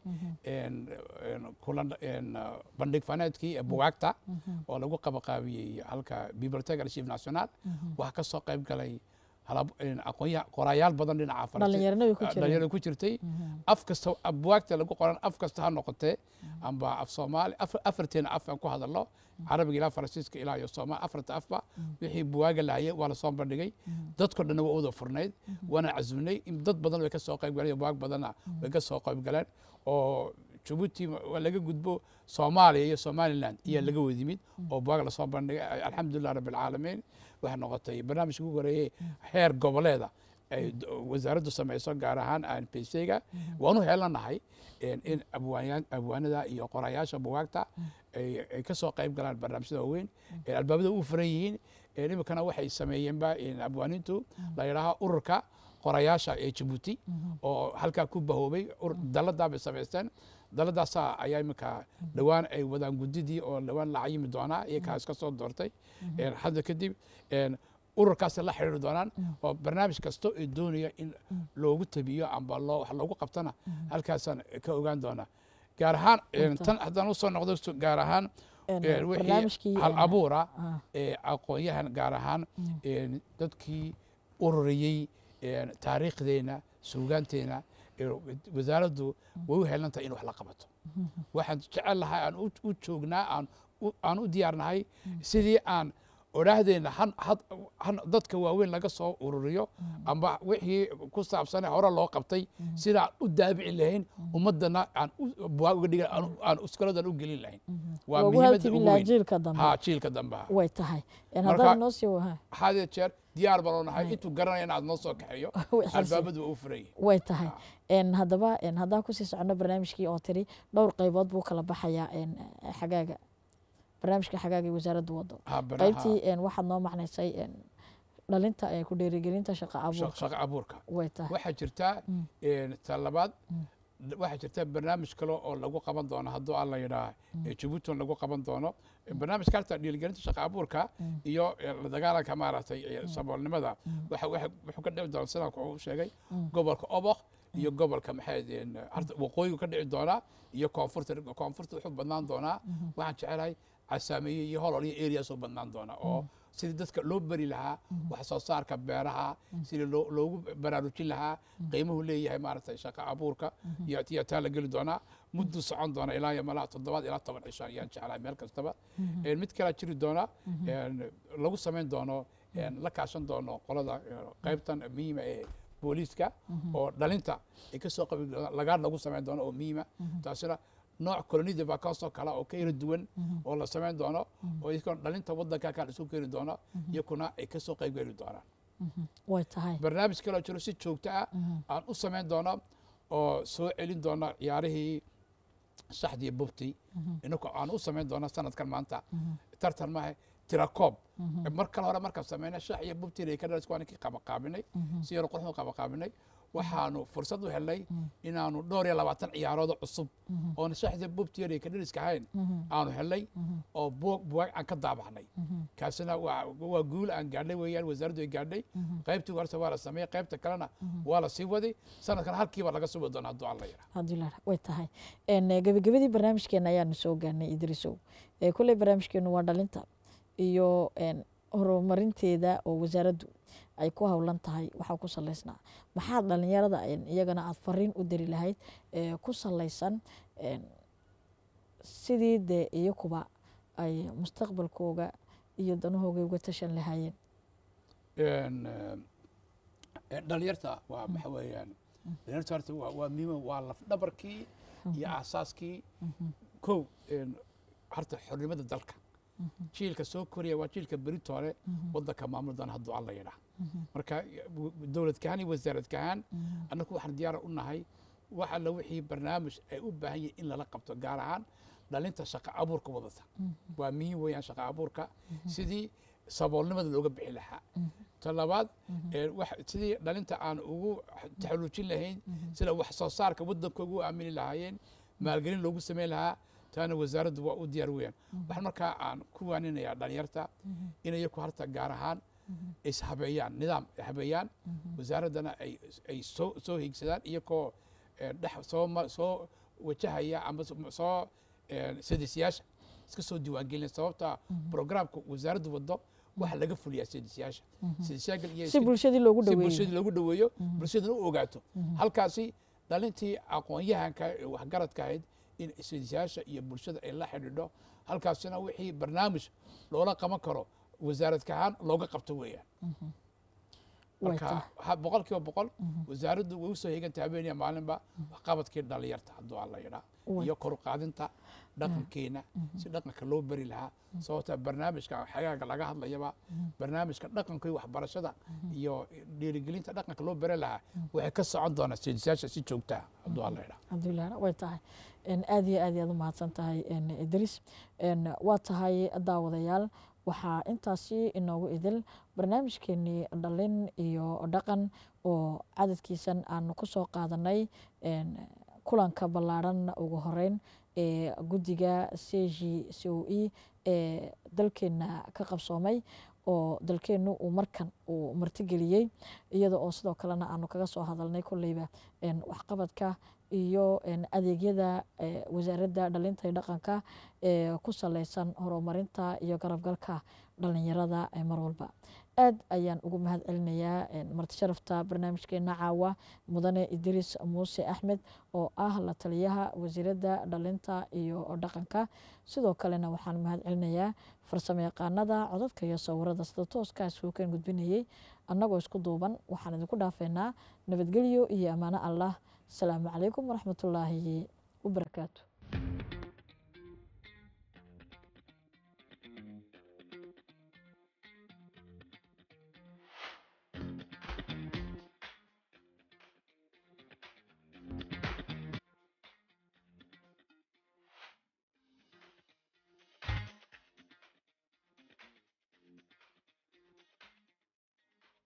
[SPEAKER 2] kulan uh, bandhig faneedkii ee buwaagta oo lagu qabaqaabiyey halka biblioteca chief national waxaa ka soo qayb galay qoraayaal badan dhinacaadhalinyarada ku jirtay mhm. af kasta abwaagta lagu qoran af kasta ha noqotee mhm. amba af soomaali afarteena af aan ku hadalno mhm. carabiga ilaa faransiiska ilaa iyo soomaali afarta afba wixii buwaaga lahayay waa la soo bandhigay dadko dhanna waa uda furnayd waana casminay in dad badan way ka soo qayb galeen buwaag badanna way ka qayb galeen oo jabuuti laga gudbo soomaaliya iyo somalilan ayaa laga wadimid oo buwaag lasoo bandhigay alxamdulilah rabbi wax noqotay barnaamijka ku koreeye heer goboleeda ay wasaaraddu samayso gaar ahaan anpcga mm-hmm. waanu helanahay in abwaanada iyo qorayaasha buwaagta mm-hmm. ay kasoo soo qayb galaan barnaamijyada waaweyn mm-hmm. albaabada u furan yihiin imikana waxay sameeyeenba abwaanintu la yidhaaha ururka qorayaasha ee jabuuti oo halkaa ku bahoobay daladabay samaysteen daladaasa ayaa iminka dhawaan ay wadaan gudidii oo dhowaan laca yimi doonaa mm-hmm. iyakaa iska soo doortay mm-hmm. hadda kadib ururkaasa la xidhiiri doonaan mm-hmm. oo barnaamij kasta ee doonaya in loogu tabiyo amba wax loogu qabtana halkaasaan ka ogaan doonaa gaar ahaan tan haddaan usoo noqdo gaar ahaan wixii hal abuura ah. aqoon-yahan gaar ahaan dadkii ururayey taariikhdeena suugaanteena wasaaraddu mm. way u helantahay in wax la qabato waxaan jecel lahay aan u joognaa aan u diyaarnahay mm. sidii aan odhaahdeenna dadka waaweyn laga soo ururiyo mm. amba wixii ku saabsane hore loo qabtay sidaan u daabici lahayn ummadana iskaladan u gelin lahayn mm-hmm. waa muhiimada jiilka dambe
[SPEAKER 1] way tahay marka
[SPEAKER 2] jeer diyaar baan oo nahay intuu garana inaad noo soo kaxeeyo albaabadu waa u furaya
[SPEAKER 1] way tahay ah. haddaba haddaan kusii socono barnaamijkii oo tiri dhowr qaybood buu kala baxayaa xagaaga barnaamijka xagaaga ee wasaaradda waddo ah, qaybtii ah. waxaad noo macnaysay dhalinta ku dhiirigelinta shaqa abuurka shaqa
[SPEAKER 2] abuurka way tahay waxaa jirta mm. talabaad mm waxaa jirta barnaamij kale oo lagu qaban doono hadduu alla yidhaah mm. jubbuuton lagu qaban doono barnaamijka halta dhiirigelinta shaqa abuurka mm. iyo e, la dagaalanka maaragtay e, mm. saboolnimada wuxuu ka dhici doona sidaan ku sheegay gobolka oboq iyo gobolka maxay e, waqooyigu ka dhici doonaa iyo koonfurta koonfurta wuxuu badnaan doonaa mm-hmm. waxaan jecelahay casaameeye iyo holol iyo areas badnaan doona oo sidii dadka loo beri lahaa mm-hmm. wax soo saarka beeraha mm-hmm. sidii loogu baraarujin lahaa mm-hmm. qiimuhu leeyahay maaragtay shaqa abuurka iyo taa la geli doonaa muddu socon doona ilaa iyo malaha toddobaad ilaa toban cisho ayaan jeclahay meel kastaba mid kalaa jiri doona lagu samayn doono la kaashan doono qolada e, qaybtan muhiima ee booliiska oo dhalinta ay kasoo soo qabi lagaa lagu samayn doono oo muhiima taasina nooc colonizaba kaasoo kala oo ka yara duwan mhm. oo la samayn doono mhm. oo iyagoon dhalinta waddanka kaan isu keeni doono mhm. iyakuna ay kasoo qaybgeli doonaan way tahay barnaamij kaloo jiro si joogto ah aan u samayn doono oo soo celin doona ciyaarihii saxdii bubti inaku aan u samayn doona sanadkan maanta tartan maaha tirakoob mar kale hore markaan samayna shax iyo bubti inay ka dhalsku aankii qabanqaabinay si yaro qorxu qabanqaabinay waxaanu fursad u helnay inaanu dhowr iyo labaatan ciyaaroodo cusub oona saxda bubtiyada ka dhariska ahayn aanu helnay oo buugaag aan ka daabaxnay kaasina waa guul aan gaadhnay weeyaan wasaaraddu ay gaadhay qaybtii horta waa la sameeyey qaybta kalena waa la sii waday sanadkan halkiiba laga sugi doona hadduu
[SPEAKER 1] alla yara abdulah way tahay eh, gebagabadii barnaamijkeena ayaanu soo gaarnay idrisow eh, kulley barnaamijkeenu waa dhalinta iyo horumarinteeda oo wasaaraddu ay ku howlan tahay waxaa ku salaysnaa maxaad dhalinyarada iyagana aada fariin u diri lahayd ee ku salaysan sidii dee iyakuba ay mustaqbalkooga iyo danahooga uga tashan lahaayeen
[SPEAKER 2] dhalinyarta waa mm-hmm. maxa weeyaan dhalinyarta horta waa muhiima waa lafdhabarkii iyo mm-hmm. aasaaskii mm-hmm. kow horta xornimada dalka jiilka soo koraya waa jiilka berito hore mhm. wadanka maamul doona hadduu alla yidhaah mhm. marka dowladka iyo wasaaradkahaan ahaan mhm. annagu waxaan diyaara u nahay wax alla wixii barnaamij ay u baahan yihin in lala qabto gaar ahaan dhalinta shaqa abuurka wadata waa muhiim weeyaan shaqa abuurka sidii saboolnimada looga bixi lahaa ta labaad sidii dhalinta aan ugu taxaluujin lahayn sida wax soo saarka waddankoogu aamini lahaayeen maalgelin loogu samayn lahaa taana wasaaraddu waa u diyaar weyaan mhm. waxaan markaa aan ku waaninaya dhalinyarta in mhm. inayaku harta gaar ahaan mhm. ishabeeyaan nidaam habeeyaan wasaaraddana ay soo hiigsadaan iyakoo eh, dhex soo wajahaya ama soo sadisyaasha eh, iska soo diiwaangelinaya sababta programka wasaaraddu wado waxa laga fuliyaa sadisyaasha sadisyaagaliyo si bulshadii loogu dhaweeyo bulshadana u ogaato halkaasi dhalintii aqoon-yahanka waxgaradka ahayd in saysiyaasha iyo bulshada ay la xidhiidho halkaasina wixii barnaamij loola qaban karo wasaarad kahaan looga qabto weeyaan
[SPEAKER 3] mm-hmm marka
[SPEAKER 2] boqol kiiba boqol mhm. wasaaraddu way usoo heeganta habeeniya maalinba waxqabadkii mhm. dhallinyarta hadduu aan la yidhaa iyo koru qaadinta dhaqankeena mhm. si dhaqanka loo bari lahaa sababta ah barnaamijka xagaaga laga hadlayaba barnaamijka dhaqanka iyo waxbarashada iyo dhiirigelinta dhaqanka loo bari lahaa waxay ka socon doonaa seedisayaasha si joogtaa ah, hadduu aan
[SPEAKER 1] yidhaa abdullahi way tahay aad iyo aad ayaad u mahadsan tahay idriis waa tahay daawadayaal waxaa intaasi inoogu idil barnaamijkeenii dhalin iyo dhaqan oo cadadkiisan aanu kusoo qaadanay kulanka ballaadhan ugu horeyn ee guddiga c g c o e ee dalkeenna ka qabsoomay oo dalkeennu uu markan uu martigeliyey iyada oo sidoo kalena aanu kaga soo hadalnay kolleyba waxqabadka iyo adeegyada eh, wasaaradda dhalinta iyo dhaqanka ee eh, ku saleysan horumarinta iyo garabgalka dhalinyarada eh, marwalba aad ayaan ugu mahad celinayaa marti sharafta barnaamijkeena caawa mudane idris muuse axmed oo ah la taliyaha wasiiradda dhalinta iyo dhaqanka sidoo kalena waxaan mahad celinayaa farsamo yaqaanada codadka iyo sawirada sida tooska isuukan gudbinayey annagoo isku duuban waxaan idinku dhaafeynaa nabadgelyo iyo ammaano allah asalaamu calaykum waraxmatullaahi wabarakaatu